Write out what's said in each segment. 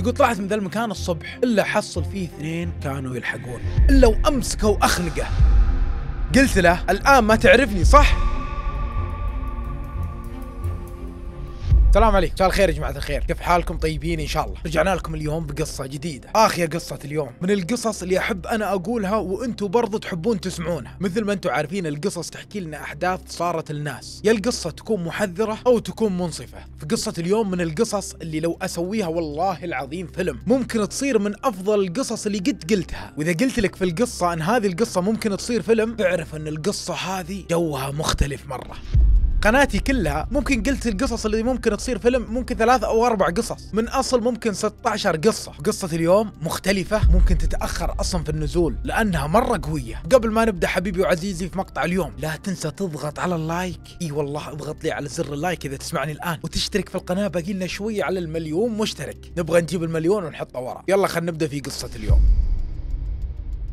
يقول طلعت من ذا المكان الصبح الا حصل فيه اثنين كانوا يلحقون الا وامسكه واخنقه قلت له الان ما تعرفني صح السلام عليكم مساء الخير يا جماعه الخير كيف حالكم طيبين ان شاء الله رجعنا لكم اليوم بقصه جديده اخ يا قصه اليوم من القصص اللي احب انا اقولها وانتم برضو تحبون تسمعونها مثل ما انتم عارفين القصص تحكي لنا احداث صارت للناس يا القصه تكون محذره او تكون منصفه في قصه اليوم من القصص اللي لو اسويها والله العظيم فيلم ممكن تصير من افضل القصص اللي قد قلتها واذا قلت لك في القصه ان هذه القصه ممكن تصير فيلم اعرف ان القصه هذه جوها مختلف مره قناتي كلها ممكن قلت القصص اللي ممكن تصير فيلم ممكن ثلاث او اربع قصص من اصل ممكن 16 قصه قصه اليوم مختلفه ممكن تتاخر اصلا في النزول لانها مره قويه قبل ما نبدا حبيبي وعزيزي في مقطع اليوم لا تنسى تضغط على اللايك اي والله اضغط لي على زر اللايك اذا تسمعني الان وتشترك في القناه باقي لنا شويه على المليون مشترك نبغى نجيب المليون ونحطه ورا يلا خلينا نبدا في قصه اليوم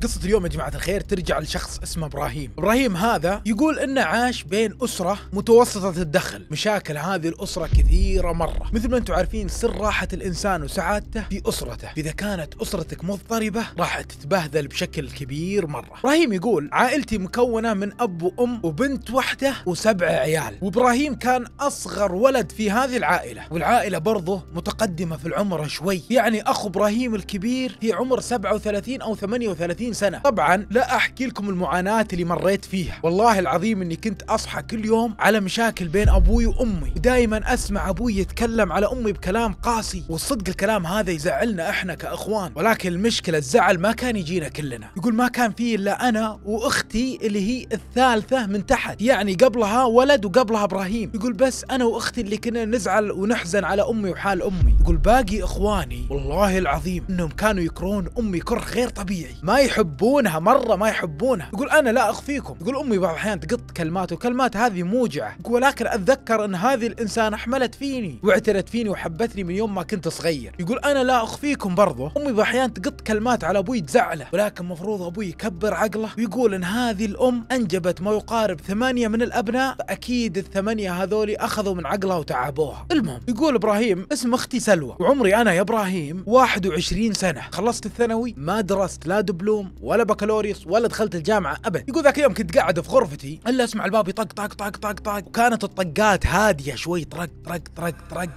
قصة اليوم يا جماعة الخير ترجع لشخص اسمه ابراهيم، ابراهيم هذا يقول انه عاش بين اسرة متوسطة الدخل، مشاكل هذه الاسرة كثيرة مرة، مثل ما انتم عارفين سر راحة الانسان وسعادته في اسرته، اذا كانت اسرتك مضطربة راح تتبهذل بشكل كبير مرة. ابراهيم يقول عائلتي مكونة من اب وام وبنت واحدة وسبع عيال، وابراهيم كان اصغر ولد في هذه العائلة، والعائلة برضه متقدمة في العمر شوي، يعني اخو ابراهيم الكبير في عمر 37 او 38 30 سنه طبعا لا احكي لكم المعاناه اللي مريت فيها والله العظيم اني كنت اصحى كل يوم على مشاكل بين ابوي وامي ودائما اسمع ابوي يتكلم على امي بكلام قاسي والصدق الكلام هذا يزعلنا احنا كاخوان ولكن المشكله الزعل ما كان يجينا كلنا يقول ما كان فيه الا انا واختي اللي هي الثالثه من تحت يعني قبلها ولد وقبلها ابراهيم يقول بس انا واختي اللي كنا نزعل ونحزن على امي وحال امي يقول باقي اخواني والله العظيم انهم كانوا يكرون امي كره غير طبيعي ما يحب يحبونها مره ما يحبونها يقول انا لا اخفيكم يقول امي بعض الاحيان تقط كلمات وكلمات هذه موجعه ولكن اتذكر ان هذه الانسانه حملت فيني واعتنت فيني وحبتني من يوم ما كنت صغير يقول انا لا اخفيكم برضو امي بعض الاحيان تقط كلمات على ابوي تزعله ولكن مفروض ابوي يكبر عقله ويقول ان هذه الام انجبت ما يقارب ثمانيه من الابناء فاكيد الثمانيه هذولي اخذوا من عقلها وتعبوها المهم يقول ابراهيم اسم اختي سلوى وعمري انا يا ابراهيم 21 سنه خلصت الثانوي ما درست لا دبلوم علوم ولا بكالوريوس ولا دخلت الجامعه ابد يقول ذاك اليوم كنت قاعد في غرفتي الا اسمع الباب يطق طق طق طق طق وكانت الطقات هاديه شوي طرق طرق طرق طرق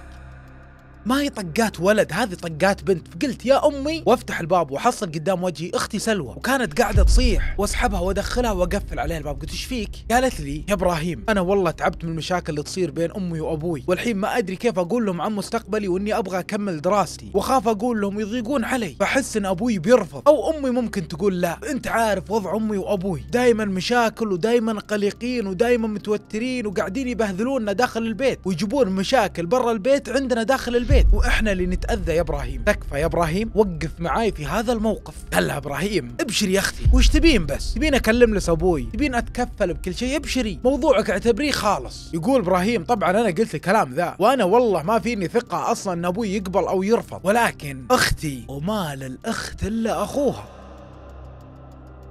ما هي طقات ولد هذه طقات بنت فقلت يا امي وافتح الباب واحصل قدام وجهي اختي سلوى وكانت قاعده تصيح واسحبها وادخلها واقفل عليها الباب قلت ايش فيك قالت لي يا ابراهيم انا والله تعبت من المشاكل اللي تصير بين امي وابوي والحين ما ادري كيف اقول لهم عن مستقبلي واني ابغى اكمل دراستي واخاف اقول لهم يضيقون علي فاحس ان ابوي بيرفض او امي ممكن تقول لا انت عارف وضع امي وابوي دائما مشاكل ودائما قلقين ودائما متوترين وقاعدين يبهذلوننا داخل البيت ويجيبون مشاكل برا البيت عندنا داخل البيت البيت واحنا اللي نتاذى يا ابراهيم تكفى يا ابراهيم وقف معاي في هذا الموقف هلا ابراهيم ابشر يا اختي وش تبين بس تبين اكلم لس ابوي تبين اتكفل بكل شيء ابشري موضوعك اعتبريه خالص يقول ابراهيم طبعا انا قلت الكلام ذا وانا والله ما فيني ثقه اصلا ان ابوي يقبل او يرفض ولكن اختي وما للاخت الا اخوها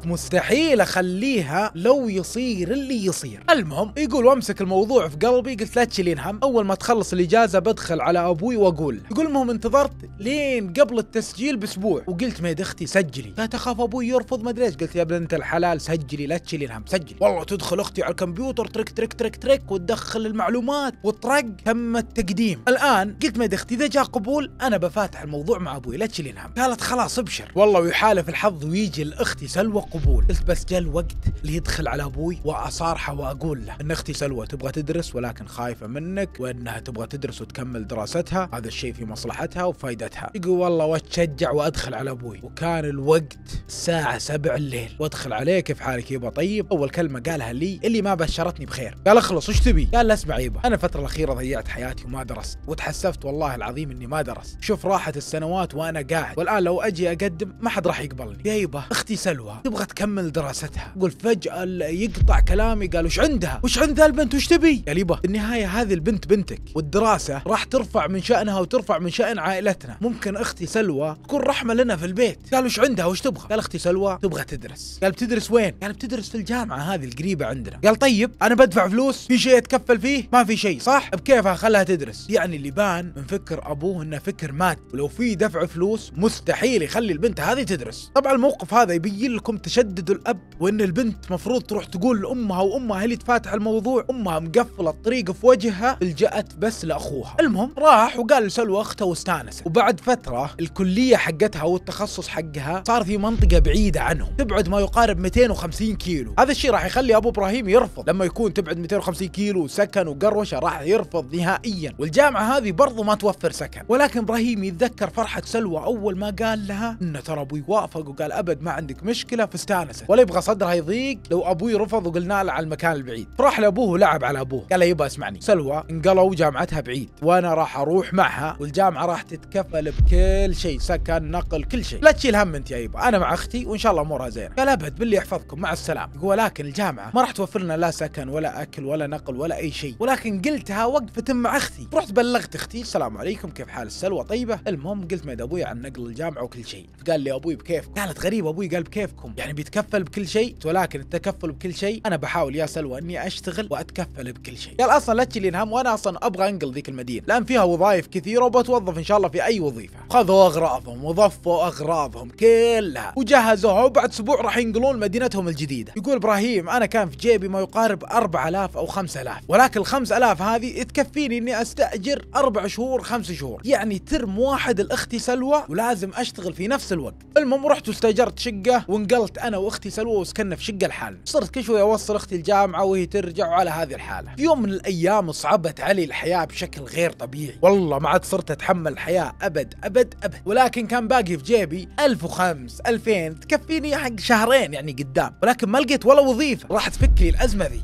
مستحيل اخليها لو يصير اللي يصير المهم يقول وامسك الموضوع في قلبي قلت لا تشيلين هم اول ما تخلص الاجازه بدخل على ابوي واقول يقول المهم انتظرت لين قبل التسجيل باسبوع وقلت ميد اختي سجلي لا تخاف ابوي يرفض ما ادري ايش قلت يا بنت الحلال سجلي لا تشيلين هم سجلي والله تدخل اختي على الكمبيوتر ترك ترك ترك ترك وتدخل المعلومات وطرق تم التقديم الان قلت ميد اختي اذا جاء قبول انا بفاتح الموضوع مع ابوي لا تشيلين هم قالت خلاص ابشر والله ويحالف الحظ ويجي لاختي سلوى قبول قلت بس جل الوقت اللي يدخل على ابوي واصارحه واقول له ان اختي سلوى تبغى تدرس ولكن خايفه منك وانها تبغى تدرس وتكمل دراستها هذا الشيء في مصلحتها وفائدتها يقول والله واتشجع وادخل على ابوي وكان الوقت الساعه 7 الليل وادخل عليه كيف حالك يبا طيب اول كلمه قالها لي اللي ما بشرتني بخير قال اخلص وش تبي قال لا اسمع يبا انا الفتره الاخيره ضيعت حياتي وما درست وتحسفت والله العظيم اني ما درست شوف راحت السنوات وانا قاعد والان لو اجي اقدم ما حد راح يقبلني يا يبا اختي سلوى تبغى تبغى تكمل دراستها قل فجاه يقطع كلامي قال وش عندها وش عند البنت وش تبي يا ليبا النهايه هذه البنت بنتك والدراسه راح ترفع من شانها وترفع من شان عائلتنا ممكن اختي سلوى تكون رحمه لنا في البيت قال وش عندها وش تبغى قال اختي سلوى تبغى تدرس قال بتدرس وين قال بتدرس في الجامعه هذه القريبه عندنا قال طيب انا بدفع فلوس في شيء اتكفل فيه ما في شيء صح بكيفها خلها تدرس يعني اللي بان من فكر ابوه انه فكر مات ولو في دفع فلوس مستحيل يخلي البنت هذه تدرس طبعا الموقف هذا يبين لكم تشدد الاب وان البنت مفروض تروح تقول لامها وامها هي اللي تفاتح الموضوع امها مقفله الطريق في وجهها لجأت بس لاخوها المهم راح وقال لسلوى اخته واستانس وبعد فتره الكليه حقتها والتخصص حقها صار في منطقه بعيده عنهم تبعد ما يقارب 250 كيلو هذا الشيء راح يخلي ابو ابراهيم يرفض لما يكون تبعد 250 كيلو سكن وقروشه راح يرفض نهائيا والجامعه هذه برضو ما توفر سكن ولكن ابراهيم يتذكر فرحه سلوى اول ما قال لها انه ترى ابوي وافق وقال ابد ما عندك مشكله في استانست ولا يبغى صدرها يضيق لو ابوي رفض وقلنا له على المكان البعيد راح لابوه ولعب على ابوه قال له يبا اسمعني سلوى انقلوا جامعتها بعيد وانا راح اروح معها والجامعه راح تتكفل بكل شيء سكن نقل كل شيء لا تشيل هم انت يا يبا انا مع اختي وان شاء الله امورها زينه قال ابد بالله يحفظكم مع السلامه يقول ولكن الجامعه ما راح توفر لنا لا سكن ولا اكل ولا نقل ولا اي شيء ولكن قلتها وقفه مع اختي رحت بلغت اختي السلام عليكم كيف حال السلوى طيبه المهم قلت ما ابوي عن نقل الجامعه وكل شيء فقال لي ابوي بكيف قالت غريب ابوي قال بكيفكم يعني يعني بيتكفل بكل شيء ولكن التكفل بكل شيء انا بحاول يا سلوى اني اشتغل واتكفل بكل شيء قال اصلا لا تشيلين هم وانا اصلا ابغى انقل ذيك المدينه لان فيها وظائف كثيره وبتوظف ان شاء الله في اي وظيفه خذوا اغراضهم وضفوا اغراضهم كلها وجهزوها وبعد اسبوع راح ينقلون مدينتهم الجديده يقول ابراهيم انا كان في جيبي ما يقارب 4000 او 5000 ولكن ال 5000 هذه تكفيني اني استاجر اربع شهور خمس شهور يعني ترم واحد الاختي سلوى ولازم اشتغل في نفس الوقت المهم رحت واستاجرت شقه وانقلت وصلت انا واختي سلوى وسكننا في شقه لحالنا صرت كل شوي اوصل اختي الجامعه وهي ترجع وعلى هذه الحاله في يوم من الايام صعبت علي الحياه بشكل غير طبيعي والله ما عاد صرت اتحمل الحياه ابد ابد ابد ولكن كان باقي في جيبي 1005 2000 تكفيني حق شهرين يعني قدام ولكن ما لقيت ولا وظيفه راح تفك لي الازمه ذي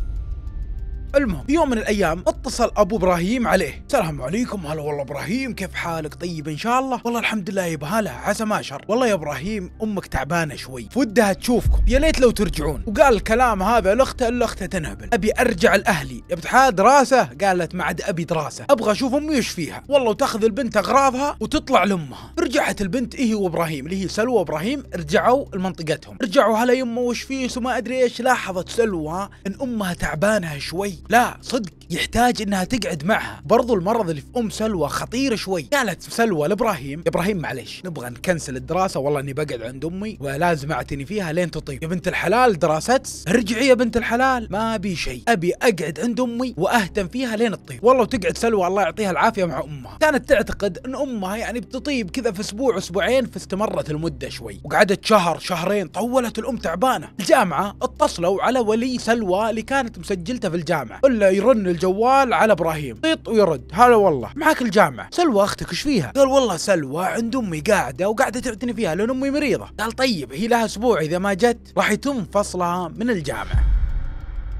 المهم في يوم من الايام اتصل ابو ابراهيم عليه السلام عليكم هلا والله ابراهيم كيف حالك طيب ان شاء الله والله الحمد لله يبا هلا عسى ما شر والله يا ابراهيم امك تعبانه شوي ودها تشوفكم يا ليت لو ترجعون وقال الكلام هذا لاخته الا اخته تنهبل ابي ارجع لاهلي ابتحال دراسه قالت ما عاد ابي دراسه ابغى اشوف امي وش فيها والله وتاخذ البنت اغراضها وتطلع لامها رجعت البنت ايه وابراهيم اللي هي سلوى وابراهيم رجعوا لمنطقتهم رجعوا هلا يمه وش فيه وما ادري ايش لاحظت سلوى ان امها تعبانه شوي لا صدق يحتاج انها تقعد معها برضو المرض اللي في ام سلوى خطير شوي قالت سلوى لابراهيم يا ابراهيم معليش نبغى نكنسل الدراسه والله اني بقعد عند امي ولازم اعتني فيها لين تطيب يا بنت الحلال دراستس ارجعي يا بنت الحلال ما ابي شيء ابي اقعد عند امي واهتم فيها لين تطيب والله وتقعد سلوى الله يعطيها العافيه مع امها كانت تعتقد ان امها يعني بتطيب كذا في اسبوع اسبوعين فاستمرت المده شوي وقعدت شهر شهرين طولت الام تعبانه الجامعه اتصلوا على ولي سلوى اللي كانت مسجلته في الجامعه الجامعه الا يرن الجوال على ابراهيم طيط ويرد هلا والله معاك الجامعه سلوى اختك ايش فيها قال والله سلوى عند امي قاعده وقاعده تعتني فيها لان امي مريضه قال طيب هي لها اسبوع اذا ما جت راح يتم فصلها من الجامعه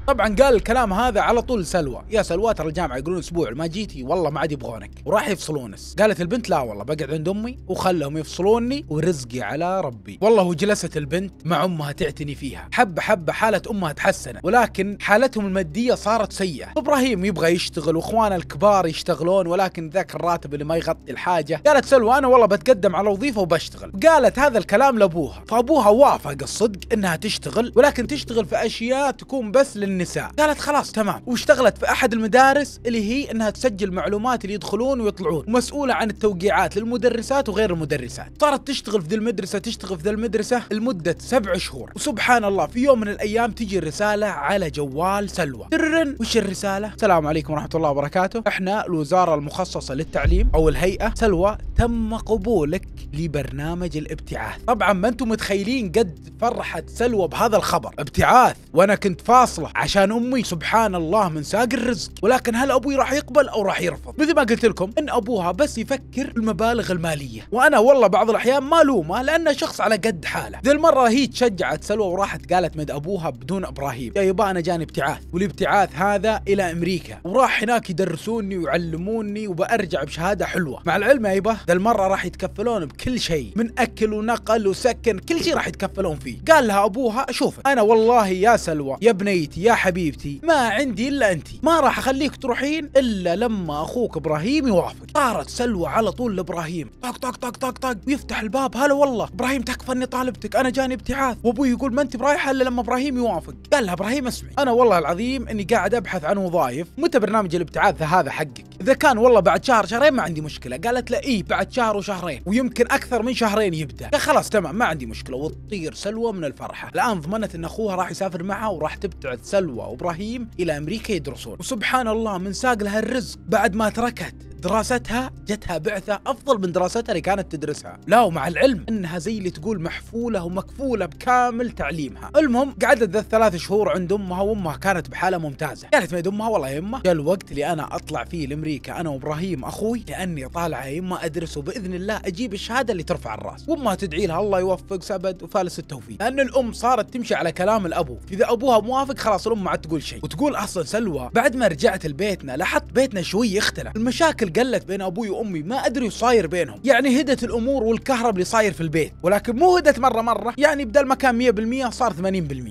طبعا قال الكلام هذا على طول سلوى يا سلوى ترى الجامعه يقولون اسبوع ما جيتي والله ما عاد يبغونك وراح يفصلونس قالت البنت لا والله بقعد عند امي وخلهم يفصلوني ورزقي على ربي والله وجلست البنت مع امها تعتني فيها حبه حبه حاله امها تحسنت ولكن حالتهم الماديه صارت سيئه ابراهيم يبغى يشتغل واخوانه الكبار يشتغلون ولكن ذاك الراتب اللي ما يغطي الحاجه قالت سلوى انا والله بتقدم على وظيفه وبشتغل قالت هذا الكلام لابوها فابوها وافق الصدق انها تشتغل ولكن تشتغل في اشياء تكون بس للناس النساء قالت خلاص تمام واشتغلت في احد المدارس اللي هي انها تسجل معلومات اللي يدخلون ويطلعون ومسؤوله عن التوقيعات للمدرسات وغير المدرسات صارت تشتغل في ذي المدرسه تشتغل في ذي المدرسه لمده سبع شهور وسبحان الله في يوم من الايام تجي رساله على جوال سلوى ترن وش الرساله السلام عليكم ورحمه الله وبركاته احنا الوزاره المخصصه للتعليم او الهيئه سلوى تم قبولك لبرنامج الابتعاث طبعا ما انتم متخيلين قد فرحت سلوى بهذا الخبر ابتعاث وانا كنت فاصله عشان امي سبحان الله من ساق الرزق ولكن هل ابوي راح يقبل او راح يرفض مثل ما قلت لكم ان ابوها بس يفكر بالمبالغ الماليه وانا والله بعض الاحيان ما لومه لانه شخص على قد حاله ذي المره هي تشجعت سلوى وراحت قالت مد ابوها بدون ابراهيم يا يبا انا جاني ابتعاث والابتعاث هذا الى امريكا وراح هناك يدرسوني ويعلموني وبارجع بشهاده حلوه مع العلم يا يبا ذا المره راح يتكفلون بكل شيء من اكل ونقل وسكن كل شيء راح يتكفلون فيه قال لها ابوها شوف انا والله يا سلوى يا بنيتي يا حبيبتي ما عندي إلا أنت ما راح أخليك تروحين إلا لما أخوك إبراهيم يوافق طارت سلوى على طول لإبراهيم طق طق طق طق طق ويفتح الباب هلا والله إبراهيم تكفى إني طالبتك أنا جاني ابتعاث وأبوي يقول ما أنت برايحة إلا لما إبراهيم يوافق قال لها إبراهيم اسمعي أنا والله العظيم إني قاعد أبحث عن وظائف متى برنامج الابتعاث هذا حقك إذا كان والله بعد شهر شهرين ما عندي مشكلة قالت له إيه بعد شهر وشهرين ويمكن أكثر من شهرين يبدأ خلاص تمام ما عندي مشكلة وتطير سلوى من الفرحة الآن ضمنت إن أخوها راح يسافر معها وراح تبتعث سلوى وسلوى وابراهيم الى امريكا يدرسون وسبحان الله من ساق لها الرزق بعد ما تركت دراستها جتها بعثة أفضل من دراستها اللي كانت تدرسها لا ومع العلم أنها زي اللي تقول محفولة ومكفولة بكامل تعليمها المهم قعدت ذا الثلاث شهور عند أمها وأمها كانت بحالة ممتازة قالت ما أمها والله يا أمه جاء الوقت اللي أنا أطلع فيه لأمريكا أنا وإبراهيم أخوي لأني طالعة يا أمه أدرس وبإذن الله أجيب الشهادة اللي ترفع الرأس وأمها تدعي لها الله يوفق سبد وفالس التوفيق لأن الأم صارت تمشي على كلام الأبو إذا أبوها موافق خلاص ما عاد تقول شيء وتقول اصلا سلوى بعد ما رجعت لبيتنا لاحظت بيتنا شوي اختلف المشاكل قلت بين ابوي وامي ما ادري وش صاير بينهم يعني هدت الامور والكهرب اللي صاير في البيت ولكن مو هدت مره مره يعني بدل ما كان 100% صار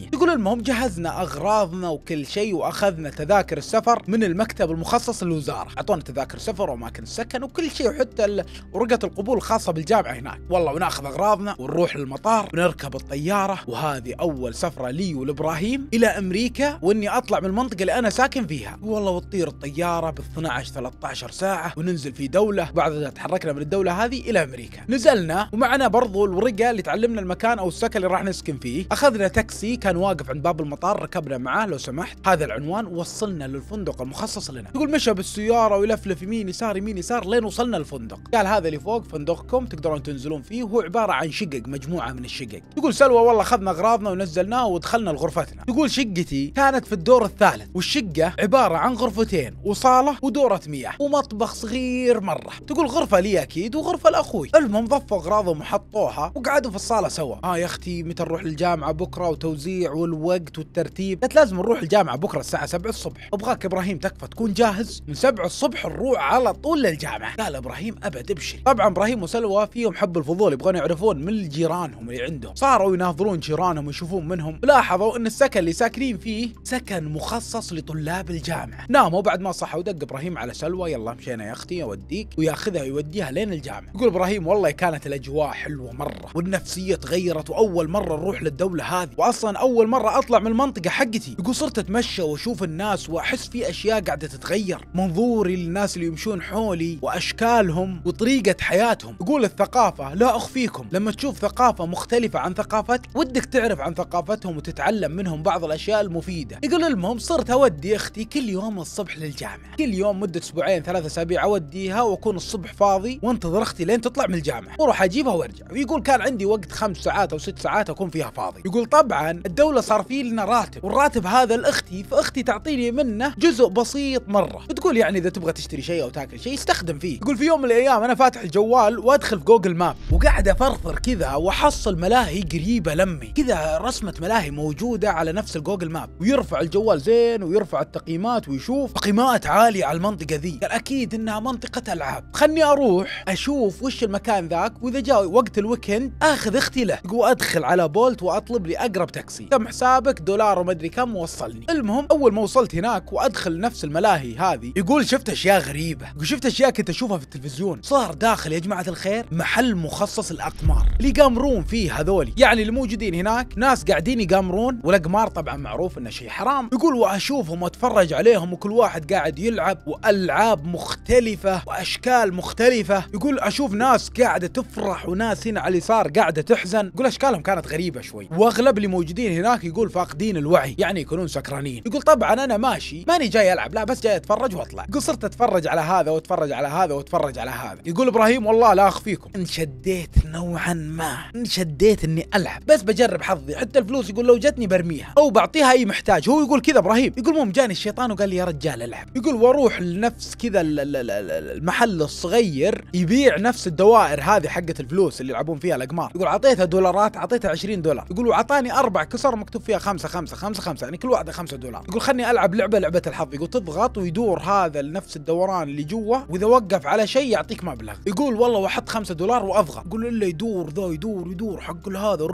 80% تقول المهم جهزنا اغراضنا وكل شيء واخذنا تذاكر السفر من المكتب المخصص للوزاره اعطونا تذاكر سفر واماكن السكن وكل شيء وحتى ورقه القبول الخاصه بالجامعه هناك والله وناخذ اغراضنا ونروح للمطار ونركب الطياره وهذه اول سفره لي ولابراهيم الى امريكا فيها واني اطلع من المنطقه اللي انا ساكن فيها والله وتطير الطياره ب 12 13 ساعه وننزل في دوله بعد تحركنا من الدوله هذه الى امريكا نزلنا ومعنا برضو الورقه اللي تعلمنا المكان او السكن اللي راح نسكن فيه اخذنا تاكسي كان واقف عند باب المطار ركبنا معاه لو سمحت هذا العنوان وصلنا للفندق المخصص لنا يقول مشى بالسياره ويلفلف يمين يسار يمين يسار لين وصلنا الفندق قال هذا اللي فوق فندقكم تقدرون تنزلون فيه وهو عباره عن شقق مجموعه من الشقق يقول سلوى والله اخذنا اغراضنا ونزلناه ودخلنا لغرفتنا يقول شقتي كانت في الدور الثالث والشقة عبارة عن غرفتين وصالة ودورة مياه ومطبخ صغير مرة تقول غرفة لي أكيد وغرفة لأخوي المهم ضفوا أغراضهم وحطوها وقعدوا في الصالة سوا آه يا أختي متى نروح الجامعة بكرة وتوزيع والوقت والترتيب قالت لازم نروح الجامعة بكرة الساعة 7 الصبح أبغاك إبراهيم تكفى تكون جاهز من 7 الصبح نروح على طول للجامعة قال إبراهيم أبد ابشري طبعا إبراهيم وسلوى فيهم حب الفضول يبغون يعرفون من جيرانهم اللي عندهم صاروا يناظرون جيرانهم ويشوفون منهم لاحظوا أن السكن اللي ساكنين فيه فيه سكن مخصص لطلاب الجامعه ناموا بعد ما صحى ودق ابراهيم على سلوى يلا مشينا يا اختي اوديك وياخذها ويوديها لين الجامعه يقول ابراهيم والله كانت الاجواء حلوه مره والنفسيه تغيرت واول مره نروح للدوله هذه واصلا اول مره اطلع من المنطقه حقتي يقول صرت اتمشى واشوف الناس واحس في اشياء قاعده تتغير منظوري للناس اللي يمشون حولي واشكالهم وطريقه حياتهم يقول الثقافه لا اخفيكم لما تشوف ثقافه مختلفه عن ثقافتك ودك تعرف عن ثقافتهم وتتعلم منهم بعض الاشياء المفيده جديده يقول المهم صرت اودي اختي كل يوم الصبح للجامعه كل يوم مده اسبوعين ثلاثة اسابيع اوديها واكون الصبح فاضي وانتظر اختي لين تطلع من الجامعه واروح اجيبها وارجع ويقول كان عندي وقت خمس ساعات او ست ساعات اكون فيها فاضي يقول طبعا الدوله صار في لنا راتب والراتب هذا لاختي فاختي تعطيني منه جزء بسيط مره بتقول يعني اذا تبغى تشتري شيء او تاكل شيء استخدم فيه يقول في يوم من الايام انا فاتح الجوال وادخل في جوجل ماب وقاعد افرفر كذا واحصل ملاهي قريبه لمي كذا رسمه ملاهي موجوده على نفس الجوجل ماب ويرفع الجوال زين ويرفع التقييمات ويشوف تقييمات عالية على المنطقة ذي قال أكيد إنها منطقة ألعاب خلني أروح أشوف وش المكان ذاك وإذا جاء وقت الويكند أخذ اختي له وأدخل على بولت وأطلب لي أقرب تاكسي كم حسابك دولار ومدري كم وصلني المهم أول ما وصلت هناك وأدخل نفس الملاهي هذه يقول شفت أشياء غريبة شفت أشياء كنت أشوفها في التلفزيون صار داخل يا جماعة الخير محل مخصص الأقمار اللي يقامرون فيه هذولي يعني اللي موجودين هناك ناس قاعدين يقامرون والأقمار طبعا معروف إنه شيء حرام يقول واشوفهم واتفرج عليهم وكل واحد قاعد يلعب والعاب مختلفه واشكال مختلفه يقول اشوف ناس قاعده تفرح وناس هنا على اليسار قاعده تحزن يقول اشكالهم كانت غريبه شوي واغلب اللي موجودين هناك يقول فاقدين الوعي يعني يكونون سكرانين يقول طبعا انا ماشي ماني جاي العب لا بس جاي اتفرج واطلع يقول صرت اتفرج على هذا واتفرج على هذا واتفرج على هذا يقول ابراهيم والله لا اخفيكم انشديت نوعا ما انشديت اني العب بس بجرب حظي حتى الفلوس يقول لو جتني برميها او بعطيها اي محتاج يحتاج هو يقول كذا ابراهيم يقول مو جاني الشيطان وقال لي يا رجال العب يقول واروح لنفس كذا المحل الصغير يبيع نفس الدوائر هذه حقه الفلوس اللي يلعبون فيها الاقمار يقول اعطيتها دولارات اعطيتها 20 دولار يقول وعطاني اربع كسر مكتوب فيها خمسة خمسة خمسة خمسة يعني كل واحده خمسة دولار يقول خلني العب لعبه لعبه الحظ يقول تضغط ويدور هذا نفس الدوران اللي جوا واذا وقف على شيء يعطيك مبلغ يقول والله واحط خمسة دولار واضغط يقول الا يدور ذا يدور يدور حق هذا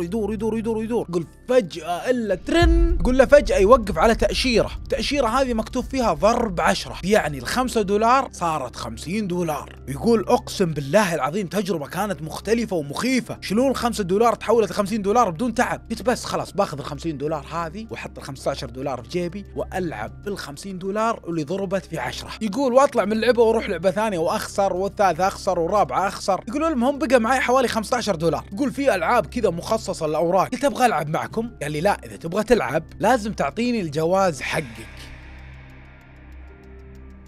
يدور يدور يدور يدور يقول فجاه الا رن يقول له فجأة يوقف على تأشيرة التأشيرة هذه مكتوب فيها ضرب عشرة يعني الخمسة دولار صارت خمسين دولار يقول أقسم بالله العظيم تجربة كانت مختلفة ومخيفة شلون الخمسة دولار تحولت لخمسين دولار بدون تعب قلت بس خلاص باخذ الخمسين دولار هذه وأحط الخمسة دولار في جيبي وألعب بالخمسين دولار اللي ضربت في عشرة يقول واطلع من اللعبة واروح لعبة ثانية وأخسر والثالثة أخسر والرابعة أخسر يقول المهم بقى معي حوالي 15 دولار يقول في ألعاب كذا مخصصة للأوراق قلت أبغى ألعب معكم قال لي لا إذا تبغى تلعب لازم تعطيني الجواز حقي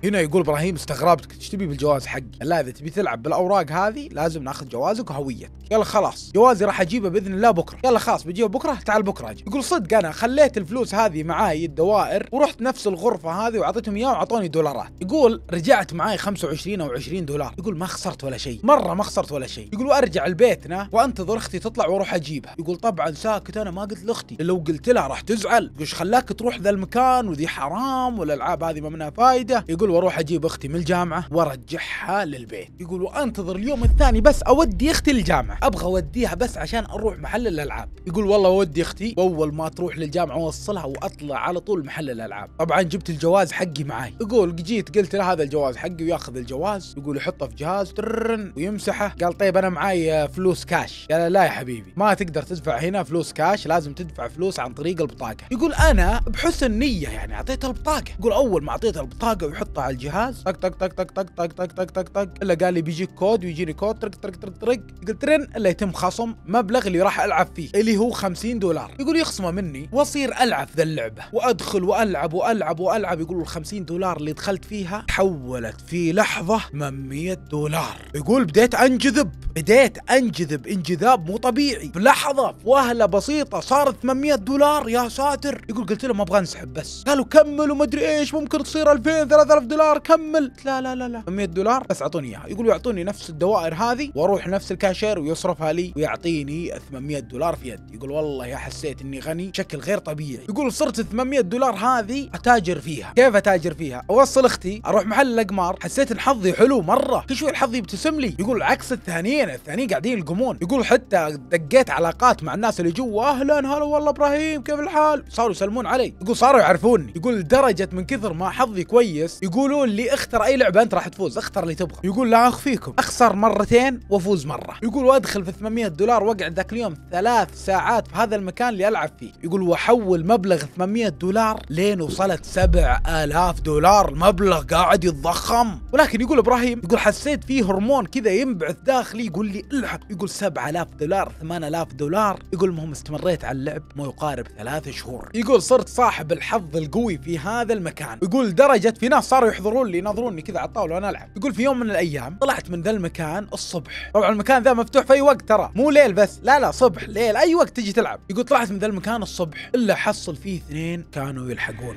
هنا يقول ابراهيم استغربت ايش تبي بالجواز حقي؟ لا اذا تبي تلعب بالاوراق هذه لازم ناخذ جوازك وهويتك، يلا خلاص جوازي راح اجيبه باذن الله بكره، يلا خلاص بجيبه بكره تعال بكره اجي، يقول صدق انا خليت الفلوس هذه معاي الدوائر ورحت نفس الغرفه هذه واعطيتهم اياه واعطوني دولارات، يقول رجعت معاي 25 او 20 دولار، يقول ما خسرت ولا شيء، مره ما خسرت ولا شيء، يقول وارجع لبيتنا وانتظر اختي تطلع واروح اجيبها، يقول طبعا ساكت انا ما قلت لاختي، لو قلت لها راح تزعل، ايش خلاك تروح ذا المكان وذي حرام والالعاب هذه ما منها فايده، يقول يقول واروح اجيب اختي من الجامعه وارجعها للبيت يقول وانتظر اليوم الثاني بس اودي اختي للجامعه ابغى اوديها بس عشان اروح محل الالعاب يقول والله اودي اختي واول ما تروح للجامعه اوصلها واطلع على طول محل الالعاب طبعا جبت الجواز حقي معي يقول جيت قلت له هذا الجواز حقي وياخذ الجواز يقول يحطه في جهاز ترن ويمسحه قال طيب انا معي فلوس كاش قال لا يا حبيبي ما تقدر تدفع هنا فلوس كاش لازم تدفع فلوس عن طريق البطاقه يقول انا بحسن نيه يعني اعطيته البطاقه يقول اول ما اعطيته البطاقه ويحط على الجهاز طق طق طق طق طق طق طق طق طق طق الا قال لي بيجيك كود ويجيني كود طق طق طق طق قلت رن الا يتم خصم مبلغ اللي راح العب فيه اللي هو 50 دولار يقول يخصمه مني واصير العب ذا اللعبه وادخل والعب والعب والعب يقول ال 50 دولار اللي دخلت فيها تحولت في لحظه 800 دولار يقول بديت انجذب بديت انجذب انجذاب مو طبيعي في لحظه وهله بسيطه صارت 800 دولار يا ساتر يقول قلت له ما ابغى انسحب بس قالوا كمل وما ادري ايش ممكن تصير 2000 3000 دولار كمل لا لا لا لا 100 دولار بس اعطوني اياها يقول يعطوني نفس الدوائر هذه واروح نفس الكاشير ويصرفها لي ويعطيني 800 دولار في يد يقول والله يا حسيت اني غني بشكل غير طبيعي يقول صرت 800 دولار هذه اتاجر فيها كيف اتاجر فيها اوصل اختي اروح محل الاقمار حسيت ان حظي حلو مره كل شوي الحظ يبتسم لي يقول عكس الثانيين الثانيين قاعدين يلقمون يقول حتى دقيت علاقات مع الناس اللي جوا اهلا هلا والله ابراهيم كيف الحال صاروا يسلمون علي يقول صاروا يعرفوني يقول لدرجه من كثر ما حظي كويس يقول يقولون لي اختر اي لعبه انت راح تفوز اختر اللي تبغى يقول لا اخفيكم اخسر مرتين وافوز مره يقول وادخل في 800 دولار واقعد ذاك اليوم ثلاث ساعات في هذا المكان اللي العب فيه يقول واحول مبلغ 800 دولار لين وصلت 7000 دولار المبلغ قاعد يتضخم ولكن يقول ابراهيم يقول حسيت فيه هرمون كذا ينبعث داخلي يقول لي الحق يقول 7000 دولار 8000 دولار يقول المهم استمريت على اللعب ما يقارب ثلاث شهور يقول صرت صاحب الحظ القوي في هذا المكان يقول درجة في ناس صاروا صاروا يحضرون لي ينظروني كذا على الطاوله وانا العب يقول في يوم من الايام طلعت من ذا المكان الصبح طبعا المكان ذا مفتوح في اي وقت ترى مو ليل بس لا لا صبح ليل اي وقت تجي تلعب يقول طلعت من ذا المكان الصبح الا حصل فيه اثنين كانوا يلحقون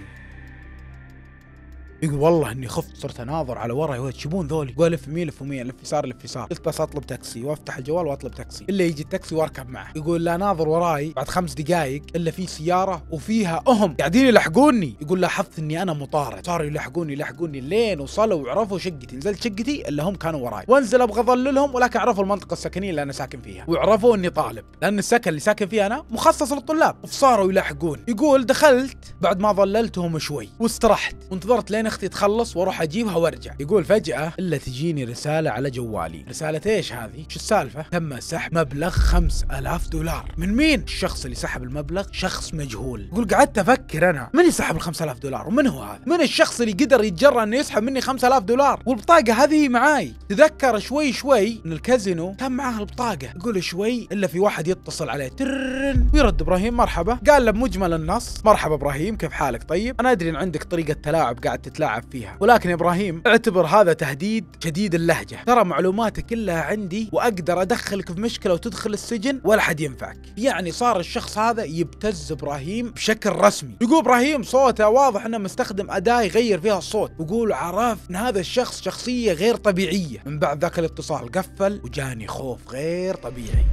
يقول والله اني خفت صرت اناظر على وراي ويتشبون ذولي والف يمين الف يمين الف يسار الف يسار قلت بس اطلب تاكسي وافتح الجوال واطلب تاكسي الا يجي التاكسي واركب معه يقول لا ناظر وراي بعد خمس دقائق الا في سياره وفيها اهم قاعدين يلحقوني يقول لاحظت اني انا مطارد صاروا يلحقوني يلحقوني لين وصلوا وعرفوا شقتي نزلت شقتي الا هم كانوا وراي وانزل ابغى اظللهم ولكن عرفوا المنطقه السكنيه اللي انا ساكن فيها وعرفوا اني طالب لان السكن اللي ساكن فيه انا مخصص للطلاب فصاروا يلاحقوني يقول دخلت بعد ما ظللتهم شوي واسترحت وانتظرت لين اختي تخلص واروح اجيبها وارجع يقول فجاه الا تجيني رساله على جوالي رساله ايش هذه شو السالفه تم سحب مبلغ 5000 دولار من مين الشخص اللي سحب المبلغ شخص مجهول يقول قعدت افكر انا من اللي سحب ال 5000 دولار ومن هو هذا من الشخص اللي قدر يتجرأ انه يسحب مني 5000 دولار والبطاقه هذه معاي تذكر شوي شوي ان الكازينو كان معاه البطاقه يقول شوي الا في واحد يتصل عليه ترن ويرد ابراهيم مرحبا قال له بمجمل النص مرحبا ابراهيم كيف حالك طيب انا ادري ان عندك طريقه تلاعب قاعد تتلاعب تتلاعب فيها ولكن إبراهيم اعتبر هذا تهديد شديد اللهجة ترى معلوماتك كلها عندي وأقدر أدخلك في مشكلة وتدخل السجن ولا حد ينفعك يعني صار الشخص هذا يبتز إبراهيم بشكل رسمي يقول إبراهيم صوته واضح أنه مستخدم أداة يغير فيها الصوت يقول عرف أن هذا الشخص شخصية غير طبيعية من بعد ذاك الاتصال قفل وجاني خوف غير طبيعي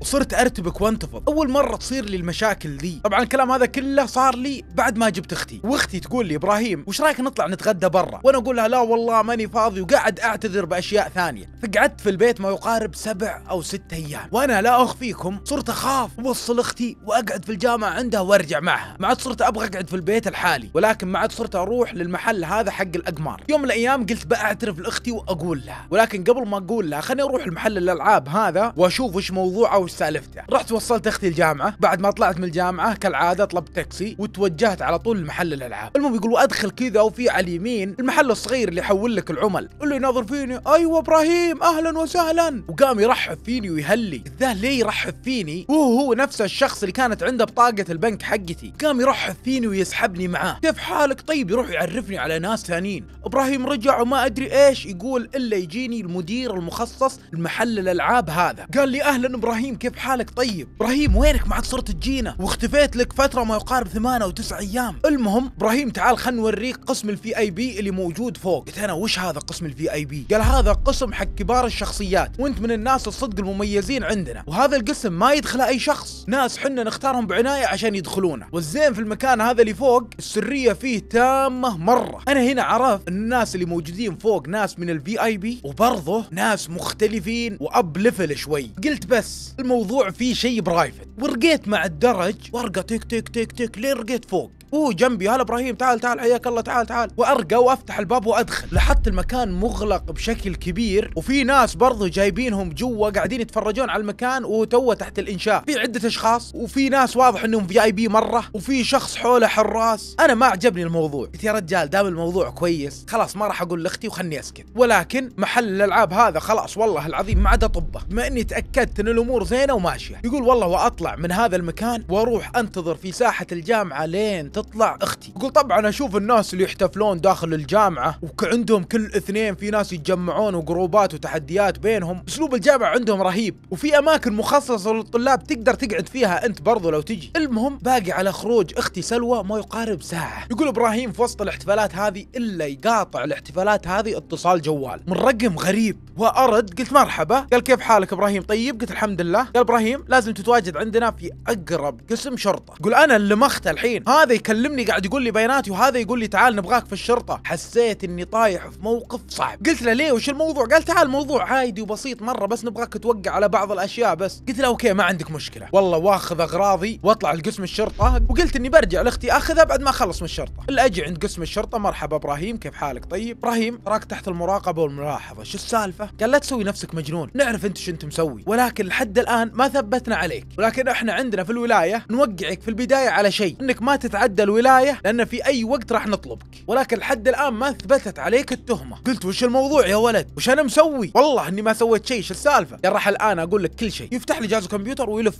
وصرت ارتبك وانتفض اول مره تصير لي المشاكل ذي طبعا الكلام هذا كله صار لي بعد ما جبت اختي واختي تقول لي ابراهيم وش رايك نطلع نتغدى برا وانا اقول لها لا والله ماني فاضي وقاعد اعتذر باشياء ثانيه فقعدت في البيت ما يقارب سبع او ست ايام وانا لا اخفيكم صرت اخاف اوصل اختي واقعد في الجامعه عندها وارجع معها ما عاد صرت ابغى اقعد في البيت الحالي ولكن ما عاد صرت اروح للمحل هذا حق الاقمار يوم من الايام قلت بعترف لاختي واقول لها ولكن قبل ما اقول لها خليني اروح المحل الالعاب هذا واشوف وش موضوعه وش سالفته يعني. رحت وصلت اختي الجامعه بعد ما طلعت من الجامعه كالعاده طلبت تاكسي وتوجهت على طول لمحل الالعاب المهم يقول ادخل كذا وفي على اليمين المحل الصغير اللي يحول لك العمل اللي يناظر فيني ايوه ابراهيم اهلا وسهلا وقام يرحب فيني ويهلي ذا ليه يرحب فيني وهو هو نفس الشخص اللي كانت عنده بطاقه البنك حقتي قام يرحب فيني ويسحبني معاه كيف حالك طيب يروح يعرفني على ناس ثانيين ابراهيم رجع وما ادري ايش يقول الا يجيني المدير المخصص لمحل الالعاب هذا قال لي اهلا ابراهيم كيف حالك طيب ابراهيم وينك ما عاد صرت تجينا واختفيت لك فتره ما يقارب ثمان او تسع ايام المهم ابراهيم تعال خلنا نوريك قسم الفي اي بي اللي موجود فوق قلت انا وش هذا قسم الفي اي بي قال هذا قسم حق كبار الشخصيات وانت من الناس الصدق المميزين عندنا وهذا القسم ما يدخله اي شخص ناس حنا نختارهم بعنايه عشان يدخلونه والزين في المكان هذا اللي فوق السريه فيه تامه مره انا هنا عرفت ان الناس اللي موجودين فوق ناس من الفي اي بي وبرضه ناس مختلفين واب ليفل شوي قلت بس الموضوع فيه شيء برايفت ورقيت مع الدرج ورقه تك تك تك تك لين رقيت فوق هو جنبي هلا ابراهيم تعال تعال حياك الله تعال تعال وارقى وافتح الباب وادخل لاحظت المكان مغلق بشكل كبير وفي ناس برضه جايبينهم جوا قاعدين يتفرجون على المكان وتوه تحت الانشاء في عده اشخاص وفي ناس واضح انهم في اي بي مره وفي شخص حوله حراس انا ما عجبني الموضوع قلت يا رجال دام الموضوع كويس خلاص ما راح اقول لاختي وخلني اسكت ولكن محل الالعاب هذا خلاص والله العظيم ما عاد طبه بما اني تاكدت ان الامور زينه وماشيه يقول والله واطلع من هذا المكان واروح انتظر في ساحه الجامعه لين تطلع تطلع اختي يقول طبعا اشوف الناس اللي يحتفلون داخل الجامعه وعندهم كل اثنين في ناس يتجمعون وجروبات وتحديات بينهم اسلوب الجامعه عندهم رهيب وفي اماكن مخصصه للطلاب تقدر تقعد فيها انت برضو لو تجي المهم باقي على خروج اختي سلوى ما يقارب ساعه يقول ابراهيم في وسط الاحتفالات هذه الا يقاطع الاحتفالات هذه اتصال جوال من رقم غريب وارد قلت مرحبا قال كيف حالك ابراهيم طيب قلت الحمد لله قال ابراهيم لازم تتواجد عندنا في اقرب قسم شرطه قل انا اللي مخت الحين هذا يكلمني قاعد يقول لي بياناتي وهذا يقول لي تعال نبغاك في الشرطه حسيت اني طايح في موقف صعب قلت له ليه وش الموضوع قال تعال الموضوع عادي وبسيط مره بس نبغاك توقع على بعض الاشياء بس قلت له اوكي ما عندك مشكله والله واخذ اغراضي واطلع لقسم الشرطه وقلت اني برجع لاختي اخذها بعد ما اخلص من الشرطه الاجي اجي عند قسم الشرطه مرحبا ابراهيم كيف حالك طيب ابراهيم راك تحت المراقبه والملاحظه شو السالفه قال لا تسوي نفسك مجنون نعرف انت شو انت مسوي ولكن لحد الان ما ثبتنا عليك ولكن احنا عندنا في الولايه نوقعك في البدايه على شيء انك ما تتعدى ضد الولايه لان في اي وقت راح نطلبك ولكن لحد الان ما ثبتت عليك التهمه قلت وش الموضوع يا ولد وش انا مسوي والله اني ما سويت شيء شو السالفه قال راح الان اقول لك كل شيء يفتح لي جهاز الكمبيوتر ويلف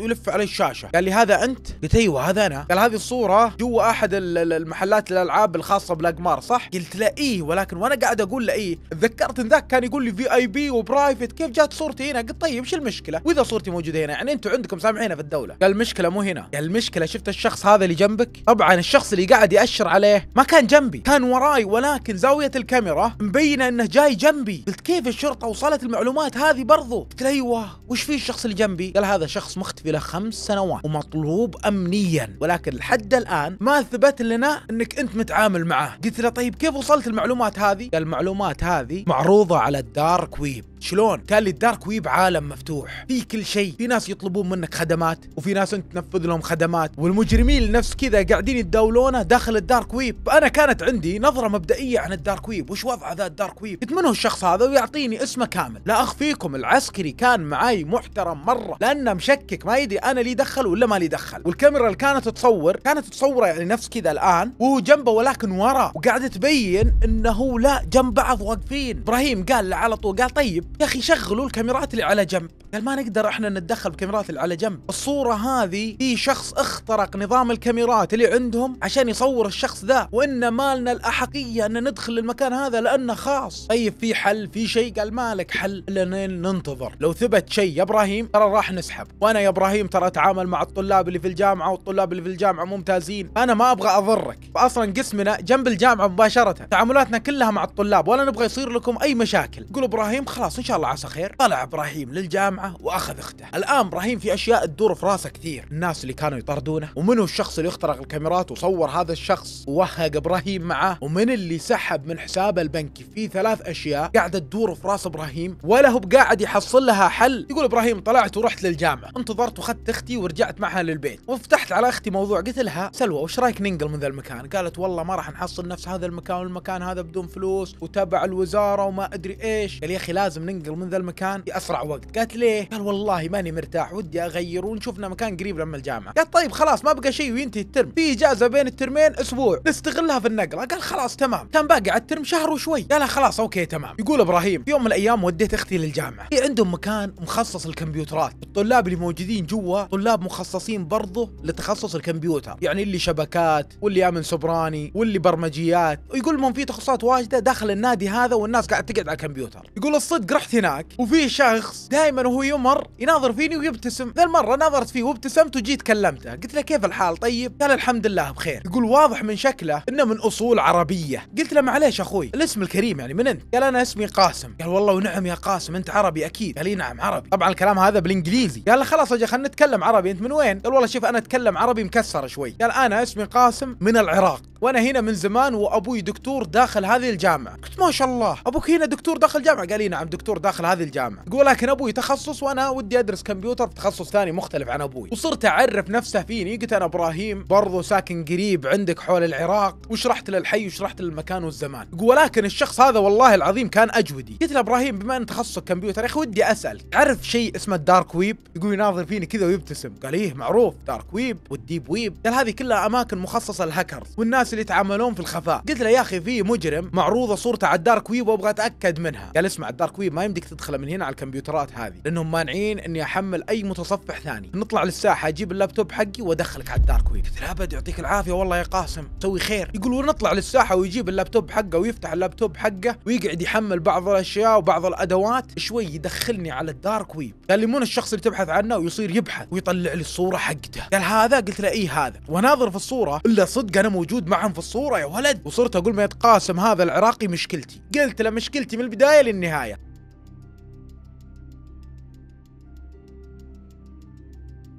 ويلف علي الشاشه قال لي هذا انت قلت ايوه هذا انا قال هذه الصوره جوا احد المحلات الالعاب الخاصه بالأقمار صح قلت لا ايه ولكن وانا قاعد اقول له ايه تذكرت ان ذاك كان يقول لي في اي بي وبرايفت كيف جات صورتي هنا قلت طيب شو المشكله واذا صورتي موجوده هنا يعني انتم عندكم سامعينها في الدوله قال المشكله مو هنا قال المشكله شفت الشخص هذا اللي جنبك طبعا الشخص اللي قاعد يأشر عليه ما كان جنبي كان وراي ولكن زاوية الكاميرا مبينة انه جاي جنبي قلت كيف الشرطة وصلت المعلومات هذه برضو قلت له ايوه وش في الشخص اللي جنبي قال هذا شخص مختفي له خمس سنوات ومطلوب امنيا ولكن لحد الان ما ثبت لنا انك انت متعامل معاه قلت له طيب كيف وصلت المعلومات هذه قال المعلومات هذه معروضة على الدارك ويب شلون؟ قال لي الدارك ويب عالم مفتوح، في كل شيء، في ناس يطلبون منك خدمات، وفي ناس انت تنفذ لهم خدمات، والمجرمين نفس كذا قاعدين يتداولونه داخل الدارك ويب انا كانت عندي نظره مبدئيه عن الدارك ويب وش وضع ذا الدارك ويب قلت منه الشخص هذا ويعطيني اسمه كامل لا اخفيكم العسكري كان معي محترم مره لانه مشكك ما يدري انا لي دخل ولا ما لي دخل والكاميرا اللي كانت تصور كانت تصوره يعني نفس كذا الان وهو جنبه ولكن ورا وقاعده تبين انه لا جنب بعض واقفين ابراهيم قال له على طول قال طيب يا اخي شغلوا الكاميرات اللي على جنب قال ما نقدر احنا نتدخل بالكاميرات اللي على جنب الصوره هذه في شخص اخترق نظام الكاميرات اللي عندهم عشان يصور الشخص ذا وان مالنا الاحقيه ان ندخل المكان هذا لانه خاص طيب في حل في شيء قال مالك حل الا ننتظر لو ثبت شيء يا ابراهيم ترى راح نسحب وانا يا ابراهيم ترى اتعامل مع الطلاب اللي في الجامعه والطلاب اللي في الجامعه ممتازين انا ما ابغى اضرك فاصلا قسمنا جنب الجامعه مباشره تعاملاتنا كلها مع الطلاب ولا نبغى يصير لكم اي مشاكل يقول ابراهيم خلاص ان شاء الله عسى خير طلع ابراهيم للجامعه واخذ اخته الان ابراهيم في اشياء تدور في راسه كثير الناس اللي كانوا يطردونه ومنو الشخص اللي اخترق كاميرات وصور هذا الشخص ووهق ابراهيم معه ومن اللي سحب من حسابه البنكي في ثلاث اشياء قاعده تدور في راس ابراهيم ولا هو بقاعد يحصل لها حل يقول ابراهيم طلعت ورحت للجامعه انتظرت واخذت اختي ورجعت معها للبيت وفتحت على اختي موضوع قلت لها سلوى وش رايك ننقل من ذا المكان قالت والله ما راح نحصل نفس هذا المكان والمكان هذا بدون فلوس وتبع الوزاره وما ادري ايش قال يا اخي لازم ننقل من ذا المكان في اسرع وقت قالت ليه قال والله ماني مرتاح ودي اغير ونشوفنا مكان قريب لما الجامعه قالت طيب خلاص ما بقى شيء وينتهي الترم في اجازه بين الترمين اسبوع نستغلها في النقله قال خلاص تمام كان باقي على الترم شهر وشوي قال خلاص اوكي تمام يقول ابراهيم في يوم من الايام وديت اختي للجامعه في عندهم مكان مخصص للكمبيوترات الطلاب اللي موجودين جوا طلاب مخصصين برضه لتخصص الكمبيوتر يعني اللي شبكات واللي امن سبراني واللي برمجيات ويقول من في تخصصات واجده داخل النادي هذا والناس قاعد تقعد على الكمبيوتر يقول الصدق رحت هناك وفي شخص دائما وهو يمر يناظر فيني ويبتسم ذا المره نظرت فيه وابتسمت وجيت كلمته قلت له كيف الحال طيب قال الحال الحمد لله بخير يقول واضح من شكله انه من اصول عربيه قلت له معليش اخوي الاسم الكريم يعني من انت قال انا اسمي قاسم قال والله ونعم يا قاسم انت عربي اكيد قال لي نعم عربي طبعا الكلام هذا بالانجليزي قال خلاص اجي خلينا نتكلم عربي انت من وين قال والله شوف انا اتكلم عربي مكسر شوي قال انا اسمي قاسم من العراق وانا هنا من زمان وابوي دكتور داخل هذه الجامعه قلت ما شاء الله ابوك هنا دكتور داخل جامعه قال لي نعم دكتور داخل هذه الجامعه يقول لكن ابوي تخصص وانا ودي ادرس كمبيوتر تخصص ثاني مختلف عن ابوي وصرت اعرف نفسه فيني قلت انا ابراهيم بر برضه ساكن قريب عندك حول العراق وشرحت له الحي وشرحت له المكان والزمان يقول ولكن الشخص هذا والله العظيم كان اجودي قلت له ابراهيم بما ان تخصصك كمبيوتر يا اخي ودي اسال تعرف شيء اسمه الدارك ويب يقول يناظر فيني كذا ويبتسم قال ايه معروف دارك ويب والديب ويب قال هذه كلها اماكن مخصصه للهاكرز والناس اللي يتعاملون في الخفاء قلت له يا اخي في مجرم معروضه صورته على الدارك ويب وابغى اتاكد منها قال اسمع الدارك ويب ما يمديك تدخله من هنا على الكمبيوترات هذه لانهم مانعين اني احمل اي متصفح ثاني نطلع للساحه اجيب اللابتوب حقي وادخلك على الدارك ويب قلت له ابد يعطيك العافيه والله يا قاسم سوي خير يقول ونطلع للساحه ويجيب اللابتوب حقه ويفتح اللابتوب حقه ويقعد يحمل بعض الاشياء وبعض الادوات شوي يدخلني على الدارك ويب قال لي مو الشخص اللي تبحث عنه ويصير يبحث ويطلع لي الصوره حقته قال هذا قلت له اي هذا واناظر في الصوره الا صدق انا موجود معهم في الصوره يا ولد وصرت اقول ما قاسم هذا العراقي مشكلتي قلت له مشكلتي من البدايه للنهايه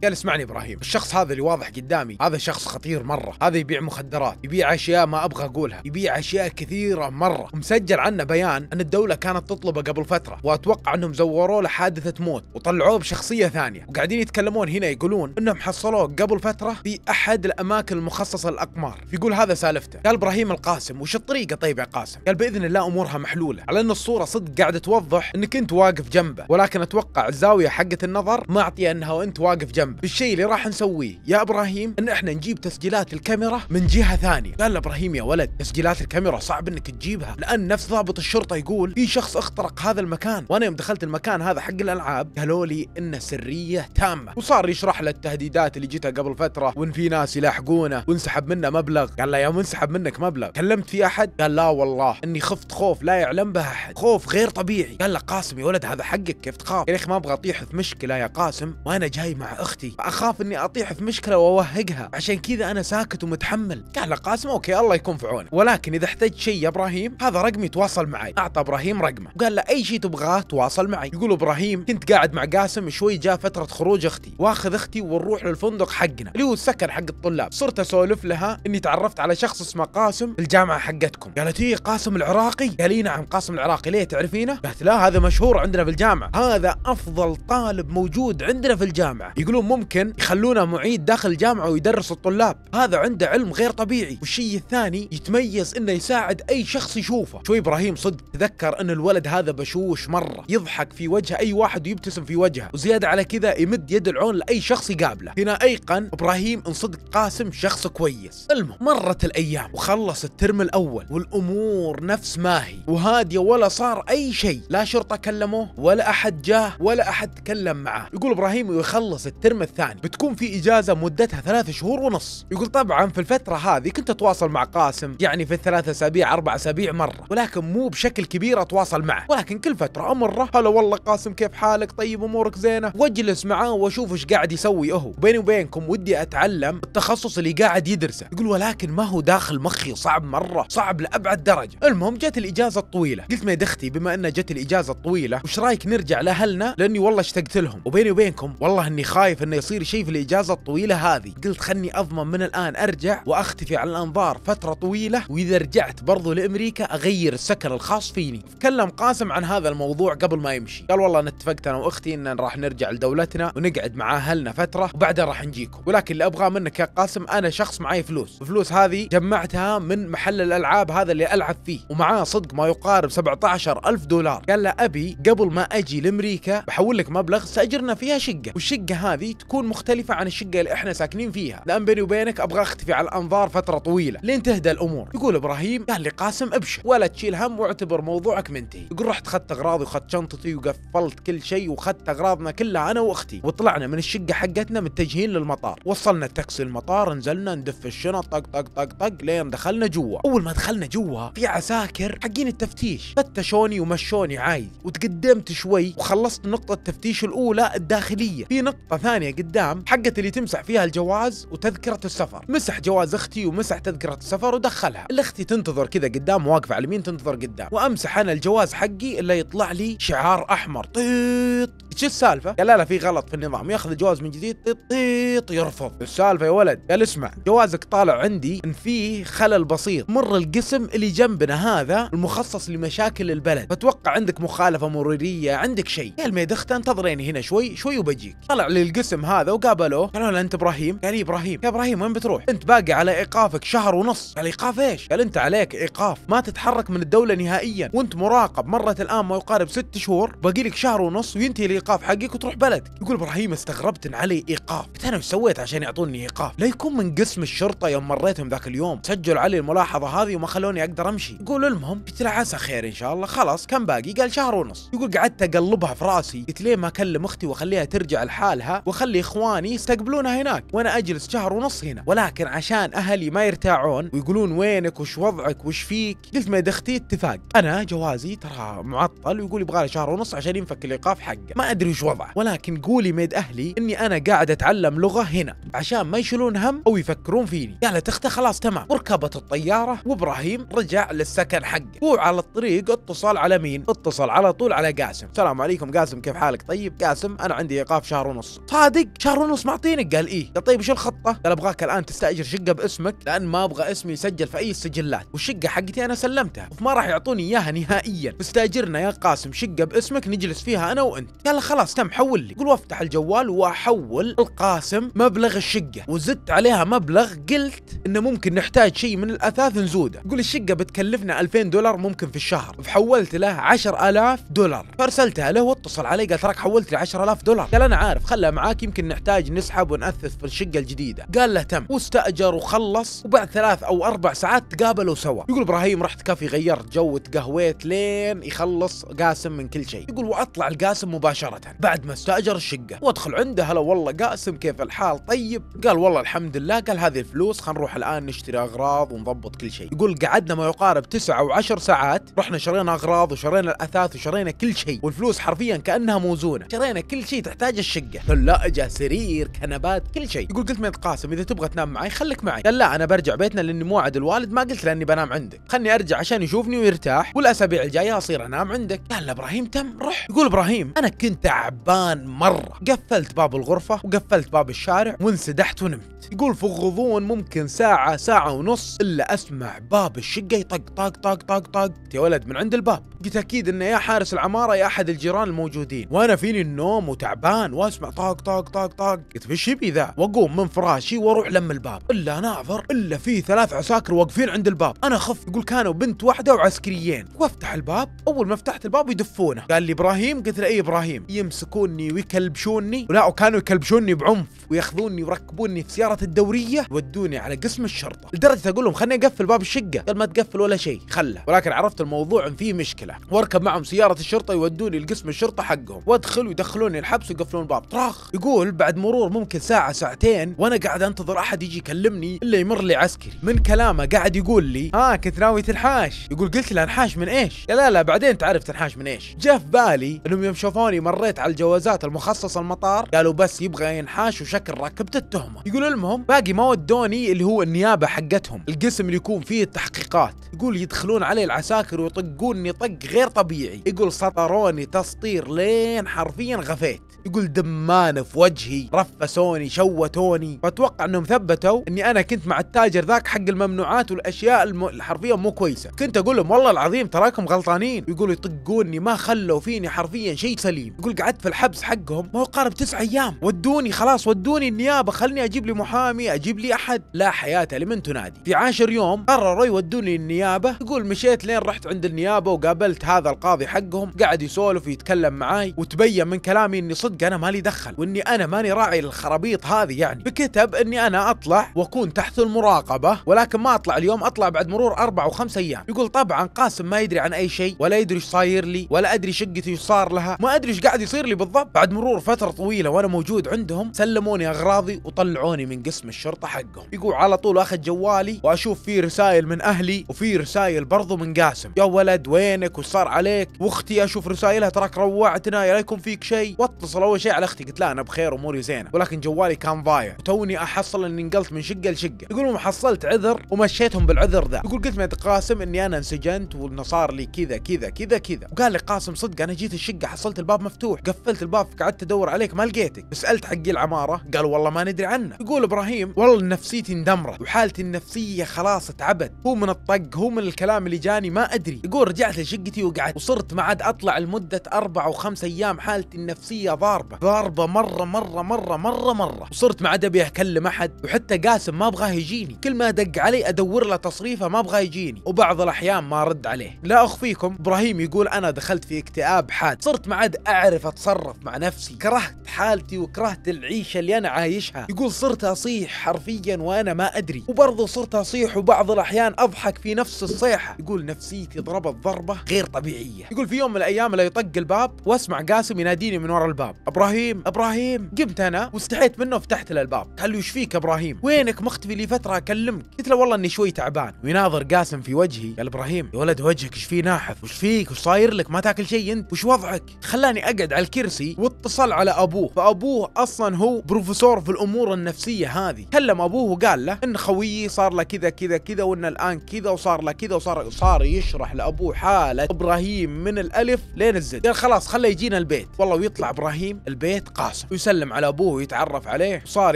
قال اسمعني ابراهيم الشخص هذا اللي واضح قدامي هذا شخص خطير مره هذا يبيع مخدرات يبيع اشياء ما ابغى اقولها يبيع اشياء كثيره مره ومسجل عنه بيان ان الدوله كانت تطلبه قبل فتره واتوقع انهم زوروا له حادثه موت وطلعوه بشخصيه ثانيه وقاعدين يتكلمون هنا يقولون انهم حصلوه قبل فتره في احد الاماكن المخصصه للاقمار يقول هذا سالفته قال ابراهيم القاسم وش الطريقه طيب يا قاسم قال باذن الله امورها محلوله على ان الصوره صدق قاعده توضح انك انت واقف جنبه ولكن اتوقع الزاويه حقه النظر ما انها وانت واقف جنبه بالشيء اللي راح نسويه يا ابراهيم ان احنا نجيب تسجيلات الكاميرا من جهه ثانيه قال له ابراهيم يا ولد تسجيلات الكاميرا صعب انك تجيبها لان نفس ضابط الشرطه يقول في شخص اخترق هذا المكان وانا يوم دخلت المكان هذا حق الالعاب قالوا لي انه سريه تامه وصار يشرح له التهديدات اللي جتها قبل فتره وان في ناس يلاحقونه وانسحب منه مبلغ قال له يوم انسحب منك مبلغ كلمت في احد قال لا والله اني خفت خوف لا يعلم به احد خوف غير طبيعي قال له قاسم يا ولد هذا حقك كيف تخاف يا اخي ما ابغى اطيح في مشكله يا قاسم وانا جاي مع اخ اختي اخاف اني اطيح في مشكله واوهقها عشان كذا انا ساكت ومتحمل قال قاسم اوكي الله يكون في عونك ولكن اذا احتجت شيء يا ابراهيم هذا رقمي تواصل معي اعطى ابراهيم رقمه وقال له اي شيء تبغاه تواصل معي يقول ابراهيم كنت قاعد مع قاسم شوي جاء فتره خروج اختي واخذ اختي ونروح للفندق حقنا اللي هو السكن حق الطلاب صرت اسولف لها اني تعرفت على شخص اسمه قاسم الجامعه حقتكم قالت هي إيه، قاسم العراقي قال لي نعم قاسم العراقي ليه تعرفينه قالت لا هذا مشهور عندنا في الجامعه هذا افضل طالب موجود عندنا في الجامعه يقولون ممكن يخلونه معيد داخل الجامعه ويدرس الطلاب هذا عنده علم غير طبيعي والشيء الثاني يتميز انه يساعد اي شخص يشوفه شوي ابراهيم صدق تذكر ان الولد هذا بشوش مره يضحك في وجه اي واحد ويبتسم في وجهه وزياده على كذا يمد يد العون لاي شخص يقابله هنا ايقن ابراهيم ان صدق قاسم شخص كويس المهم مرت الايام وخلص الترم الاول والامور نفس ما هي وهاديه ولا صار اي شيء لا شرطه كلموه ولا احد جاه ولا احد تكلم معاه يقول ابراهيم ويخلص الترم الترم الثاني بتكون في إجازة مدتها ثلاث شهور ونص يقول طبعا في الفترة هذه كنت أتواصل مع قاسم يعني في الثلاث أسابيع أربع أسابيع مرة ولكن مو بشكل كبير أتواصل معه ولكن كل فترة أمره هلا والله قاسم كيف حالك طيب أمورك زينة واجلس معاه واشوف ايش قاعد يسوي هو بيني وبينكم ودي اتعلم التخصص اللي قاعد يدرسه يقول ولكن ما هو داخل مخي صعب مره صعب لابعد درجه المهم جت الاجازه الطويله قلت ما دختي بما ان جت الاجازه الطويله وش رايك نرجع لاهلنا لاني والله اشتقت لهم وبيني وبينكم والله اني خايف انه يصير شيء في الاجازه الطويله هذه قلت خلني اضمن من الان ارجع واختفي عن الانظار فتره طويله واذا رجعت برضو لامريكا اغير السكن الخاص فيني تكلم قاسم عن هذا الموضوع قبل ما يمشي قال والله انا اتفقت انا واختي ان راح نرجع لدولتنا ونقعد مع اهلنا فتره وبعدها راح نجيكم ولكن اللي ابغاه منك يا قاسم انا شخص معي فلوس الفلوس هذه جمعتها من محل الالعاب هذا اللي العب فيه ومعاه صدق ما يقارب 17 ألف دولار قال له ابي قبل ما اجي لامريكا بحول لك مبلغ ساجرنا فيها شقه والشقه هذه تكون مختلفة عن الشقة اللي احنا ساكنين فيها لان بيني وبينك ابغى اختفي على الانظار فترة طويلة لين تهدى الامور يقول ابراهيم قال لي قاسم ابشر ولا تشيل هم واعتبر موضوعك منتهي يقول رحت خدت اغراضي وخدت شنطتي وقفلت كل شيء وخدت اغراضنا كلها انا واختي وطلعنا من الشقة حقتنا متجهين للمطار وصلنا التاكسي المطار نزلنا ندف الشنط طق طق طق طق لين دخلنا جوا اول ما دخلنا جوا في عساكر حقين التفتيش فتشوني ومشوني عادي وتقدمت شوي وخلصت نقطة التفتيش الاولى الداخلية في نقطة ثانية ثانية قدام حقت اللي تمسح فيها الجواز وتذكرة السفر مسح جواز اختي ومسح تذكرة السفر ودخلها الاختي تنتظر كذا قدام واقفة على اليمين تنتظر قدام وامسح انا الجواز حقي الا يطلع لي شعار احمر طيط شو السالفه؟ قال لا لا في غلط في النظام ياخذ الجواز من جديد يطيط يرفض السالفه يا ولد قال اسمع جوازك طالع عندي ان فيه خلل بسيط مر القسم اللي جنبنا هذا المخصص لمشاكل البلد فتوقع عندك مخالفه مروريه عندك شيء قال ما دخت انتظريني هنا شوي شوي وبجيك طلع للقسم هذا وقابلوه قالوا له انت ابراهيم قال إيه ابراهيم يا ابراهيم وين بتروح انت باقي على ايقافك شهر ونص قال ايقاف ايش قال انت عليك ايقاف ما تتحرك من الدوله نهائيا وانت مراقب مرت الان ما يقارب ست شهور باقي لك شهر ونص وينتهي الايقاف حقك وتروح بلدك يقول ابراهيم استغربت ان علي ايقاف قلت انا وش سويت عشان يعطوني ايقاف لا يكون من قسم الشرطه يوم مريتهم ذاك اليوم سجلوا علي الملاحظه هذه وما خلوني اقدر امشي يقول المهم قلت له عسى خير ان شاء الله خلاص كم باقي قال شهر ونص يقول قعدت اقلبها في راسي قلت ليه ما اكلم اختي واخليها ترجع لحالها واخلي اخواني يستقبلونها هناك وانا اجلس شهر ونص هنا ولكن عشان اهلي ما يرتاعون ويقولون وينك وش وضعك وش فيك قلت ما اختي اتفاق انا جوازي ترى معطل ويقول يبغى شهر ونص عشان ينفك الايقاف حقه ما ادري وش وضعه ولكن قولي ميد اهلي اني انا قاعد اتعلم لغه هنا عشان ما يشيلون هم او يفكرون فيني قالت اخته خلاص تمام وركبت الطياره وابراهيم رجع للسكن حقه هو على الطريق اتصل على مين اتصل على طول على قاسم السلام عليكم قاسم كيف حالك طيب قاسم انا عندي ايقاف شهر ونص صادق شهر ونص معطينك قال ايه قال طيب وش الخطه قال ابغاك الان تستاجر شقه باسمك لان ما ابغى اسمي يسجل في اي السجلات والشقه حقتي انا سلمتها وما راح يعطوني اياها نهائيا استاجرنا يا قاسم شقه باسمك نجلس فيها انا وانت قال له خلاص تم حول لي يقول وافتح الجوال واحول القاسم مبلغ الشقه وزدت عليها مبلغ قلت انه ممكن نحتاج شيء من الاثاث نزوده يقول الشقه بتكلفنا 2000 دولار ممكن في الشهر فحولت له 10000 دولار فارسلتها له واتصل علي قال تراك حولت لي 10000 دولار قال انا عارف خلها معاك يمكن نحتاج نسحب ونأثث في الشقه الجديده قال له تم واستاجر وخلص وبعد ثلاث او اربع ساعات تقابلوا سوا يقول ابراهيم رحت كافي غيرت جو وتقهويت لين يخلص قاسم من كل شيء يقول واطلع القاسم مباشره مباشرة بعد ما استأجر الشقة وادخل عنده هلا والله قاسم كيف الحال طيب قال والله الحمد لله قال هذه الفلوس خلينا نروح الآن نشتري أغراض ونضبط كل شيء يقول قعدنا ما يقارب تسعة وعشر ساعات رحنا شرينا أغراض وشرينا الأثاث وشرينا كل شيء والفلوس حرفيا كأنها موزونة شرينا كل شيء تحتاج الشقة ثلاجة سرير كنبات كل شيء يقول قلت ميت قاسم إذا تبغى تنام معي خليك معي قال لا أنا برجع بيتنا لأني موعد الوالد ما قلت لأني بنام عندك خلني أرجع عشان يشوفني ويرتاح والأسابيع الجاية أصير أنام عندك قال إبراهيم تم روح يقول إبراهيم أنا كنت تعبان مرة قفلت باب الغرفة وقفلت باب الشارع وانسدحت ونمت يقول في غضون ممكن ساعة ساعة ونص إلا أسمع باب الشقة يطق طق طق طق طق يا ولد من عند الباب قلت أكيد إنه يا حارس العمارة يا أحد الجيران الموجودين وأنا فيني النوم وتعبان وأسمع طق طق طق طق قلت ايش يبي ذا وأقوم من فراشي وأروح لم الباب إلا ناظر إلا في ثلاث عساكر واقفين عند الباب أنا خفت يقول كانوا بنت واحدة وعسكريين وأفتح الباب أول ما فتحت الباب يدفونه قال لي إبراهيم قلت له إي إبراهيم يمسكوني ويكلبشوني ولا وكانوا يكلبشوني بعنف وياخذوني ويركبوني في سياره الدوريه ودوني على قسم الشرطه لدرجه اقول لهم خليني اقفل باب الشقه قال ما تقفل ولا شيء خله ولكن عرفت الموضوع ان فيه مشكله واركب معهم سياره الشرطه يودوني لقسم الشرطه حقهم وادخل ويدخلوني الحبس ويقفلون الباب طراخ يقول بعد مرور ممكن ساعه ساعتين وانا قاعد انتظر احد يجي يكلمني الا يمر لي عسكري من كلامه قاعد يقول لي ها آه كنت ناوي تنحاش يقول قلت له انحاش من ايش لا لا, لا بعدين تعرف تنحاش من ايش جاء في بالي انهم يوم شافوني مره مريت على الجوازات المخصصه المطار قالوا بس يبغى ينحاش وشكل راكبته التهمه يقول المهم باقي ما ودوني اللي هو النيابه حقتهم القسم اللي يكون فيه التحقيقات يقول يدخلون علي العساكر ويطقوني طق غير طبيعي يقول سطروني تسطير لين حرفيا غفيت يقول دمانه في وجهي رفسوني شوتوني فاتوقع انهم ثبتوا اني انا كنت مع التاجر ذاك حق الممنوعات والاشياء الم... حرفيا مو كويسه كنت اقول لهم والله العظيم تراكم غلطانين يقولوا يطقوني ما خلوا فيني حرفيا شيء سليم يقول قعدت في الحبس حقهم ما هو قارب تسع ايام ودوني خلاص ودوني النيابه خلني اجيب لي محامي اجيب لي احد لا حياه لمن تنادي في عاشر يوم قرروا يودوني النيابه يقول مشيت لين رحت عند النيابه وقابلت هذا القاضي حقهم قاعد يسولف ويتكلم معاي وتبين من كلامي اني صدق انا مالي دخل واني انا ماني راعي للخرابيط هذه يعني فكتب اني انا اطلع واكون تحت المراقبه ولكن ما اطلع اليوم اطلع بعد مرور اربع وخمس ايام يقول طبعا قاسم ما يدري عن اي شيء ولا يدري ايش صاير لي ولا ادري شقتي ايش صار لها ما ادري ايش قاعد قاعد يصير لي بالضبط بعد مرور فتره طويله وانا موجود عندهم سلموني اغراضي وطلعوني من قسم الشرطه حقهم يقول على طول اخذ جوالي واشوف فيه رسائل من اهلي وفي رسائل برضو من قاسم يا ولد وينك وش صار عليك واختي اشوف رسائلها تراك روعتنا يا لا يكون فيك شيء واتصل اول شيء على اختي قلت لا انا بخير اموري زينه ولكن جوالي كان ضايع وتوني احصل اني انقلت من شقه لشقه يقولون حصلت عذر ومشيتهم بالعذر ذا يقول قلت مع قاسم اني انا انسجنت وانه صار لي كذا كذا كذا كذا وقال لي قاسم صدق انا جيت الشقه حصلت الباب مفتوح مفتوح قفلت الباب قعدت ادور عليك ما لقيتك سالت حقي العماره قال والله ما ندري عنه يقول ابراهيم والله نفسيتي اندمرت وحالتي النفسيه خلاص تعبت هو من الطق هو من الكلام اللي جاني ما ادري يقول رجعت لشقتي وقعدت وصرت ما عاد اطلع لمده اربع او خمس ايام حالتي النفسيه ضاربه ضاربه مره مره مره مره مره وصرت ما عاد ابي اكلم احد وحتى قاسم ما ابغاه يجيني كل ما دق علي ادور له تصريفه ما ابغاه يجيني وبعض الاحيان ما ارد عليه لا اخفيكم ابراهيم يقول انا دخلت في اكتئاب حاد صرت ما عاد اعرف أعرف أتصرف مع نفسي كرهت حالتي وكرهت العيشة اللي أنا عايشها يقول صرت أصيح حرفيا وأنا ما أدري وبرضه صرت أصيح وبعض الأحيان أضحك في نفس الصيحة يقول نفسيتي ضربت ضربة غير طبيعية يقول في يوم من الأيام لا يطق الباب وأسمع قاسم يناديني من ورا الباب إبراهيم إبراهيم قمت أنا واستحيت منه وفتحت له الباب قال لي وش فيك إبراهيم وينك مختفي لي فترة أكلمك قلت له والله إني شوي تعبان ويناظر قاسم في وجهي قال إبراهيم يا ولد وجهك ايش فيه ناحف وش فيك وش صاير لك ما تاكل شيء أنت وش وضعك خلاني قعد على الكرسي واتصل على ابوه فابوه اصلا هو بروفيسور في الامور النفسيه هذه كلم ابوه وقال له ان خويي صار له كذا كذا كذا وان الان كذا وصار له كذا وصار صار يشرح لابوه حاله ابراهيم من الالف لين الزد قال خلاص خله يجينا البيت والله ويطلع ابراهيم البيت قاسم ويسلم على ابوه ويتعرف عليه وصار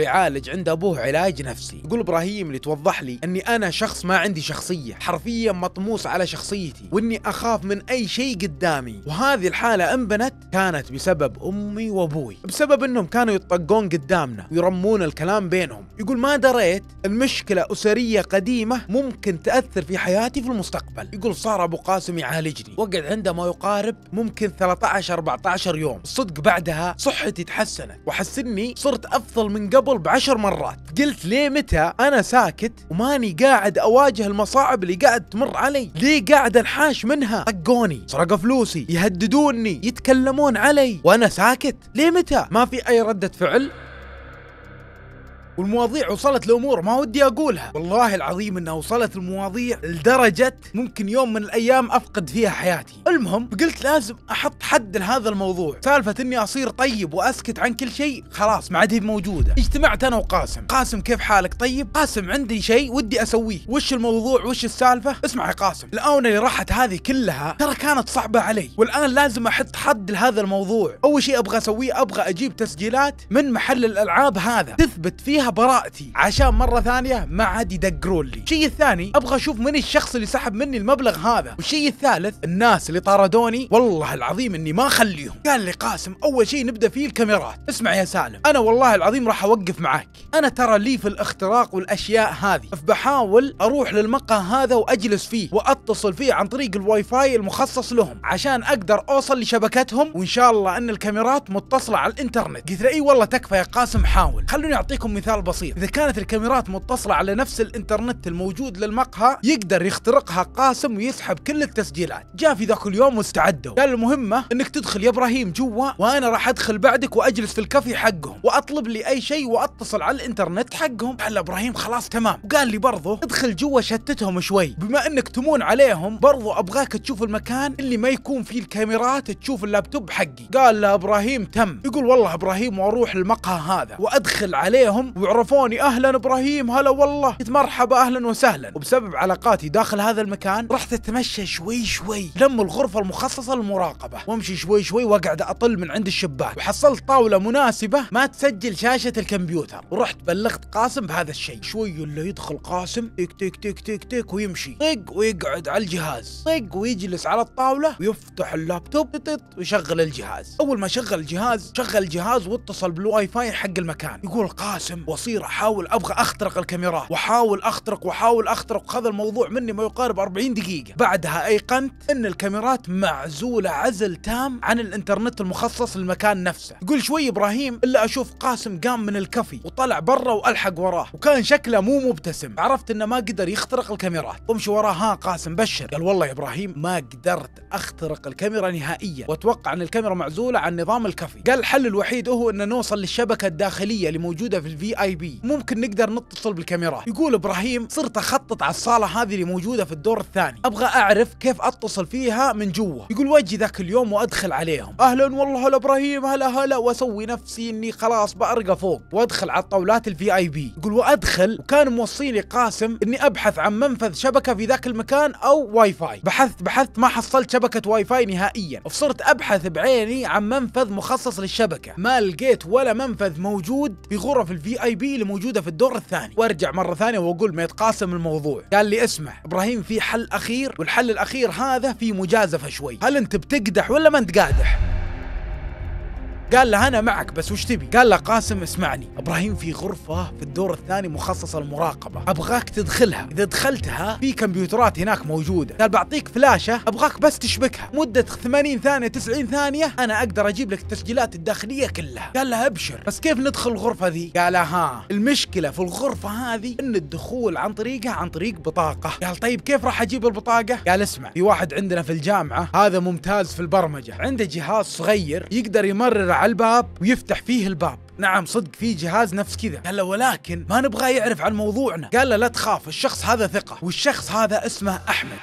يعالج عند ابوه علاج نفسي يقول ابراهيم اللي توضح لي اني انا شخص ما عندي شخصيه حرفيا مطموس على شخصيتي واني اخاف من اي شيء قدامي وهذه الحاله انبنت كان كانت بسبب امي وابوي بسبب انهم كانوا يطقون قدامنا ويرمون الكلام بينهم يقول ما دريت المشكله اسريه قديمه ممكن تاثر في حياتي في المستقبل يقول صار ابو قاسم يعالجني وقعد عنده ما يقارب ممكن 13 14 يوم الصدق بعدها صحتي تحسنت وحسني صرت افضل من قبل بعشر مرات قلت ليه متى انا ساكت وماني قاعد اواجه المصاعب اللي قاعد تمر علي ليه قاعد انحاش منها طقوني سرقوا فلوسي يهددوني يتكلمون علي وانا ساكت ليه متى ما في اي ردة فعل والمواضيع وصلت لامور ما ودي اقولها والله العظيم انها وصلت المواضيع لدرجه ممكن يوم من الايام افقد فيها حياتي المهم قلت لازم احط حد لهذا الموضوع سالفه اني اصير طيب واسكت عن كل شيء خلاص ما عاد هي موجوده اجتمعت انا وقاسم قاسم كيف حالك طيب قاسم عندي شيء ودي اسويه وش الموضوع وش السالفه اسمع يا قاسم الاونه اللي راحت هذه كلها ترى كانت صعبه علي والان لازم احط حد لهذا الموضوع اول شيء ابغى اسويه ابغى اجيب تسجيلات من محل الالعاب هذا تثبت فيها فيها براءتي عشان مرة ثانية ما عاد يدقرون لي الشيء الثاني ابغى اشوف من الشخص اللي سحب مني المبلغ هذا والشيء الثالث الناس اللي طاردوني والله العظيم اني ما اخليهم قال لي قاسم اول شيء نبدا فيه الكاميرات اسمع يا سالم انا والله العظيم راح اوقف معاك انا ترى لي في الاختراق والاشياء هذه فبحاول اروح للمقهى هذا واجلس فيه واتصل فيه عن طريق الواي فاي المخصص لهم عشان اقدر اوصل لشبكتهم وان شاء الله ان الكاميرات متصله على الانترنت قلت له اي والله تكفى يا قاسم حاول خلوني اعطيكم مثال مثال بسيط اذا كانت الكاميرات متصله على نفس الانترنت الموجود للمقهى يقدر يخترقها قاسم ويسحب كل التسجيلات جاء في ذاك اليوم واستعدوا قال المهمه انك تدخل يا ابراهيم جوا وانا راح ادخل بعدك واجلس في الكافي حقهم واطلب لي اي شيء واتصل على الانترنت حقهم قال ابراهيم خلاص تمام وقال لي برضه ادخل جوا شتتهم شوي بما انك تمون عليهم برضو ابغاك تشوف المكان اللي ما يكون فيه الكاميرات تشوف اللابتوب حقي قال له ابراهيم تم يقول والله ابراهيم واروح المقهى هذا وادخل عليهم وعرفوني اهلا ابراهيم هلا والله قلت مرحبا اهلا وسهلا وبسبب علاقاتي داخل هذا المكان رحت اتمشى شوي شوي لم الغرفه المخصصه للمراقبه وامشي شوي شوي واقعد اطل من عند الشباك وحصلت طاوله مناسبه ما تسجل شاشه الكمبيوتر ورحت بلغت قاسم بهذا الشيء شوي اللي يدخل قاسم تك تك تك تك تك ويمشي طق ويقعد على الجهاز طق ويجلس على الطاوله ويفتح اللابتوب تط ويشغل الجهاز اول ما شغل الجهاز شغل الجهاز واتصل بالواي فاي حق المكان يقول قاسم وصير احاول ابغى اخترق الكاميرات واحاول اخترق واحاول اخترق هذا الموضوع مني ما يقارب 40 دقيقه بعدها ايقنت ان الكاميرات معزوله عزل تام عن الانترنت المخصص للمكان نفسه يقول شوي ابراهيم الا اشوف قاسم قام من الكفي وطلع برا والحق وراه وكان شكله مو مبتسم عرفت انه ما قدر يخترق الكاميرات وامشي وراه ها قاسم بشر قال والله يا ابراهيم ما قدرت اخترق الكاميرا نهائيا واتوقع ان الكاميرا معزوله عن نظام الكفي قال الحل الوحيد هو ان نوصل للشبكه الداخليه اللي موجوده في الفي اي بي ممكن نقدر نتصل بالكاميرات يقول ابراهيم صرت اخطط على الصاله هذه اللي موجوده في الدور الثاني ابغى اعرف كيف اتصل فيها من جوا يقول واجي ذاك اليوم وادخل عليهم اهلا والله هلا ابراهيم هلا هلا واسوي نفسي اني خلاص بارقى فوق وادخل على الطاولات الفي اي بي يقول وادخل وكان موصيني قاسم اني ابحث عن منفذ شبكه في ذاك المكان او واي فاي بحثت بحثت ما حصلت شبكه واي فاي نهائيا فصرت ابحث بعيني عن منفذ مخصص للشبكه ما لقيت ولا منفذ موجود في غرف الفي اي الاي بي اللي موجوده في الدور الثاني وارجع مره ثانيه واقول ما يتقاسم الموضوع قال لي اسمع ابراهيم في حل اخير والحل الاخير هذا في مجازفه شوي هل انت بتقدح ولا ما انت قادح قال له انا معك بس وش تبي؟ قال له قاسم اسمعني ابراهيم في غرفه في الدور الثاني مخصصه للمراقبه ابغاك تدخلها اذا دخلتها في كمبيوترات هناك موجوده قال بعطيك فلاشه ابغاك بس تشبكها مده 80 ثانيه 90 ثانيه انا اقدر اجيب لك التسجيلات الداخليه كلها قال له ابشر بس كيف ندخل الغرفه ذي؟ قال ها المشكله في الغرفه هذه ان الدخول عن طريقها عن طريق بطاقه قال طيب كيف راح اجيب البطاقه؟ قال اسمع في واحد عندنا في الجامعه هذا ممتاز في البرمجه عنده جهاز صغير يقدر يمرر على الباب ويفتح فيه الباب نعم صدق في جهاز نفس كذا قال له ولكن ما نبغى يعرف عن موضوعنا قال له لا تخاف الشخص هذا ثقة والشخص هذا اسمه أحمد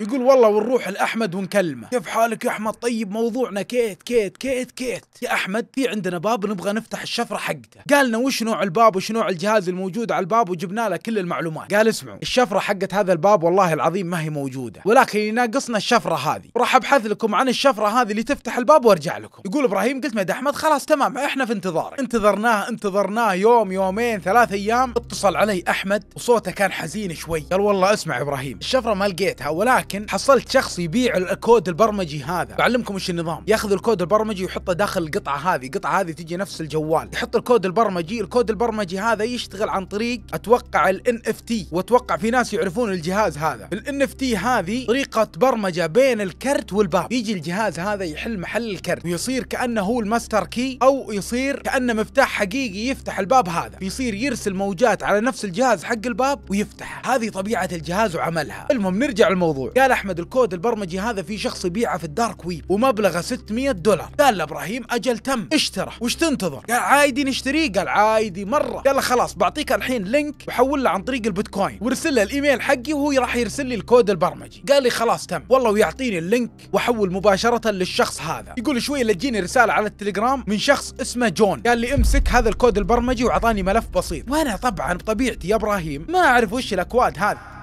يقول والله ونروح لاحمد ونكلمه كيف حالك يا احمد طيب موضوعنا كيت كيت كيت كيت يا احمد في عندنا باب نبغى نفتح الشفره حقته قالنا وش نوع الباب وش نوع الجهاز الموجود على الباب وجبنا له كل المعلومات قال اسمعوا الشفره حقت هذا الباب والله العظيم ما هي موجوده ولكن يناقصنا الشفره هذه وراح ابحث لكم عن الشفره هذه اللي تفتح الباب وارجع لكم يقول ابراهيم قلت مد احمد خلاص تمام احنا في انتظارك انتظرناه انتظرناه يوم يومين ثلاث ايام اتصل علي احمد وصوته كان حزين شوي قال والله اسمع ابراهيم الشفره ما لقيتها ولكن لكن حصلت شخص يبيع الكود البرمجي هذا بعلمكم ايش النظام ياخذ الكود البرمجي ويحطه داخل القطعه هذه القطعه هذه تجي نفس الجوال يحط الكود البرمجي الكود البرمجي هذا يشتغل عن طريق اتوقع الان اف تي واتوقع في ناس يعرفون الجهاز هذا الان اف تي هذه طريقه برمجه بين الكرت والباب يجي الجهاز هذا يحل محل الكرت ويصير كانه هو الماستر كي او يصير كانه مفتاح حقيقي يفتح الباب هذا يصير يرسل موجات على نفس الجهاز حق الباب ويفتح هذه طبيعه الجهاز وعملها المهم نرجع للموضوع قال احمد الكود البرمجي هذا في شخص يبيعه في الدارك ويب ومبلغه 600 دولار قال لابراهيم اجل تم اشترى وش تنتظر قال عادي نشتريه قال عادي مره قال خلاص بعطيك الحين لينك وحول له عن طريق البيتكوين وارسل له الايميل حقي وهو راح يرسل لي الكود البرمجي قال لي خلاص تم والله ويعطيني اللينك واحول مباشره للشخص هذا يقول شويه لجيني رساله على التليجرام من شخص اسمه جون قال لي امسك هذا الكود البرمجي واعطاني ملف بسيط وانا طبعا بطبيعتي يا ابراهيم ما اعرف وش الاكواد هذه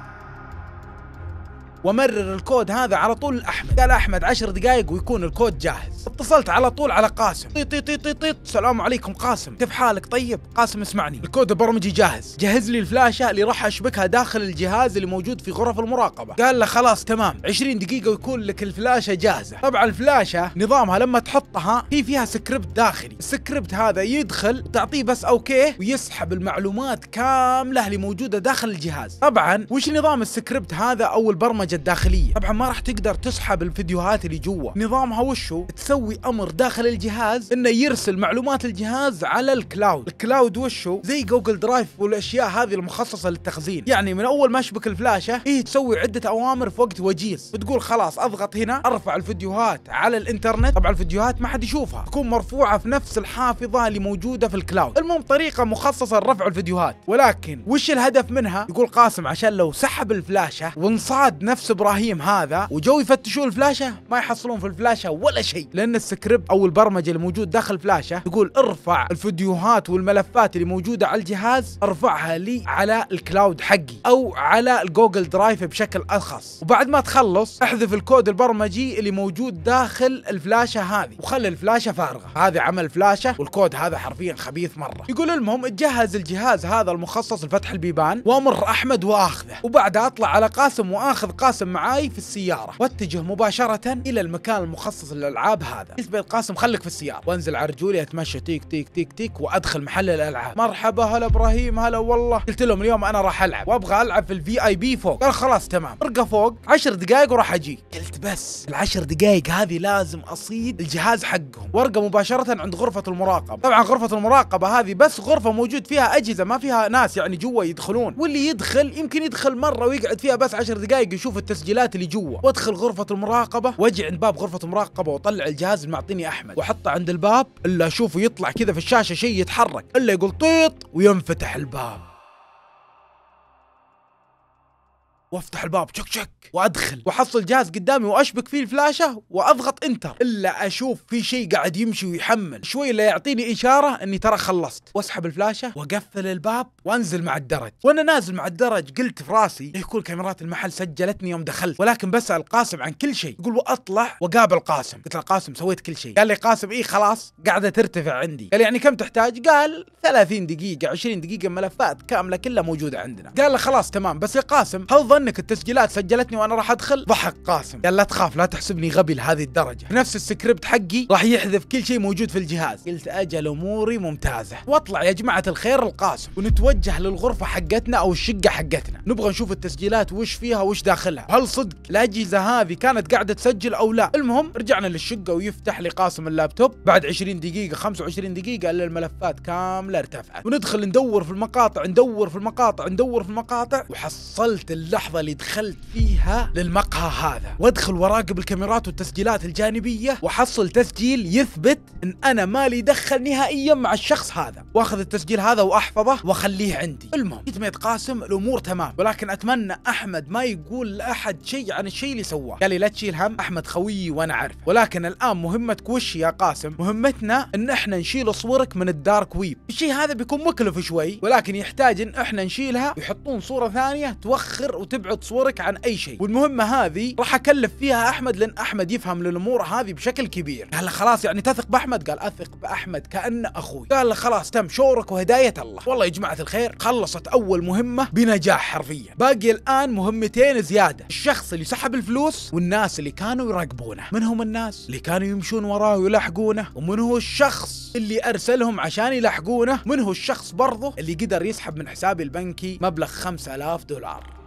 ومرر الكود هذا على طول لاحمد قال احمد 10 دقائق ويكون الكود جاهز اتصلت على طول على قاسم طيط طيط طيط طيط السلام عليكم قاسم كيف حالك طيب قاسم اسمعني الكود البرمجي جاهز جهز لي الفلاشه اللي راح اشبكها داخل الجهاز اللي موجود في غرف المراقبه قال له خلاص تمام 20 دقيقه ويكون لك الفلاشه جاهزه طبعا الفلاشه نظامها لما تحطها هي فيها سكريبت داخلي السكريبت هذا يدخل تعطيه بس اوكي ويسحب المعلومات كامله اللي موجوده داخل الجهاز طبعا وش نظام السكريبت هذا او البرمجه الداخليه طبعا ما راح تقدر تسحب الفيديوهات اللي جوا نظامها وشو تسوي امر داخل الجهاز انه يرسل معلومات الجهاز على الكلاود الكلاود وشو زي جوجل درايف والاشياء هذه المخصصه للتخزين يعني من اول ما اشبك الفلاشه هي إيه تسوي عده اوامر في وقت وجيز بتقول خلاص اضغط هنا ارفع الفيديوهات على الانترنت طبعا الفيديوهات ما حد يشوفها تكون مرفوعه في نفس الحافظه اللي موجوده في الكلاود المهم طريقه مخصصه لرفع الفيديوهات ولكن وش الهدف منها يقول قاسم عشان لو سحب الفلاشه وانصاد نفس نفس ابراهيم هذا وجو يفتشون الفلاشه ما يحصلون في الفلاشه ولا شيء لان السكريبت او البرمجه اللي موجود داخل الفلاشه يقول ارفع الفيديوهات والملفات اللي موجوده على الجهاز ارفعها لي على الكلاود حقي او على الجوجل درايف بشكل ارخص وبعد ما تخلص احذف الكود البرمجي اللي موجود داخل الفلاشه هذه وخلي الفلاشه فارغه هذا عمل فلاشه والكود هذا حرفيا خبيث مره يقول المهم اتجهز الجهاز هذا المخصص لفتح البيبان وامر احمد واخذه وبعدها اطلع على قاسم واخذ قاسم قاسم معاي في السيارة واتجه مباشرة إلى المكان المخصص للألعاب هذا قلت قاسم خلك في السيارة وانزل على رجولي اتمشى تيك تيك تيك تيك وادخل محل الألعاب مرحبا هلا إبراهيم هلا والله قلت لهم اليوم أنا راح ألعب وأبغى ألعب في الفي اي بي فوق قال خلاص تمام ارقى فوق عشر دقائق وراح أجي قلت بس العشر دقائق هذه لازم أصيد الجهاز حقهم وارقى مباشرة عند غرفة المراقبة طبعا غرفة المراقبة هذه بس غرفة موجود فيها أجهزة ما فيها ناس يعني جوا يدخلون واللي يدخل يمكن يدخل مرة ويقعد فيها بس عشر دقائق يشوف واشوف التسجيلات اللي جوا وادخل غرفه المراقبه واجي عند باب غرفه المراقبه واطلع الجهاز اللي معطيني احمد واحطه عند الباب الا اشوفه يطلع كذا في الشاشه شيء يتحرك الا يقول طيط وينفتح الباب وافتح الباب شك شك وادخل واحصل جهاز قدامي واشبك فيه الفلاشه واضغط انتر الا اشوف في شيء قاعد يمشي ويحمل شوي لا يعطيني اشاره اني ترى خلصت واسحب الفلاشه واقفل الباب وانزل مع الدرج وانا نازل مع الدرج قلت في راسي إيه، كل كاميرات المحل سجلتني يوم دخلت ولكن بسال قاسم عن كل شيء يقول واطلع وقابل قاسم قلت له قاسم سويت كل شيء قال لي قاسم ايه خلاص قاعده ترتفع عندي قال يعني كم تحتاج قال 30 دقيقه 20 دقيقه ملفات كامله كلها موجوده عندنا قال له خلاص تمام بس يا قاسم هل ظنك التسجيلات سجلتني شافتني وانا راح ادخل ضحك قاسم قال لا تخاف لا تحسبني غبي لهذه الدرجه نفس السكريبت حقي راح يحذف كل شيء موجود في الجهاز قلت اجل اموري ممتازه واطلع يا جماعه الخير القاسم ونتوجه للغرفه حقتنا او الشقه حقتنا نبغى نشوف التسجيلات وش فيها وش داخلها هل صدق الاجهزه هذه كانت قاعده تسجل او لا المهم رجعنا للشقه ويفتح لي قاسم اللابتوب بعد 20 دقيقه 25 دقيقه الا الملفات كامله ارتفعت وندخل ندور في المقاطع ندور في المقاطع ندور في المقاطع وحصلت اللحظه اللي دخلت فيها أوجهها للمقهى هذا وادخل وراقب الكاميرات والتسجيلات الجانبية وحصل تسجيل يثبت أن أنا مالي دخل نهائيا مع الشخص هذا وأخذ التسجيل هذا وأحفظه وأخليه عندي المهم جيت ما يتقاسم الأمور تمام ولكن أتمنى أحمد ما يقول لأحد شيء عن الشيء اللي سواه قال لي لا تشيل هم أحمد خويي وأنا عارفه ولكن الآن مهمتك وش يا قاسم مهمتنا أن إحنا نشيل صورك من الدارك ويب الشيء هذا بيكون مكلف شوي ولكن يحتاج أن إحنا نشيلها ويحطون صورة ثانية توخر وتبعد صورك عن أي شيء شيء والمهمه هذه راح اكلف فيها احمد لان احمد يفهم الامور هذه بشكل كبير قال له خلاص يعني تثق باحمد قال اثق باحمد كانه اخوي قال له خلاص تم شورك وهدايه الله والله يا جماعه الخير خلصت اول مهمه بنجاح حرفيا باقي الان مهمتين زياده الشخص اللي سحب الفلوس والناس اللي كانوا يراقبونه من هم الناس اللي كانوا يمشون وراه ويلاحقونه ومن هو الشخص اللي ارسلهم عشان يلاحقونه من هو الشخص برضه اللي قدر يسحب من حسابي البنكي مبلغ 5000 دولار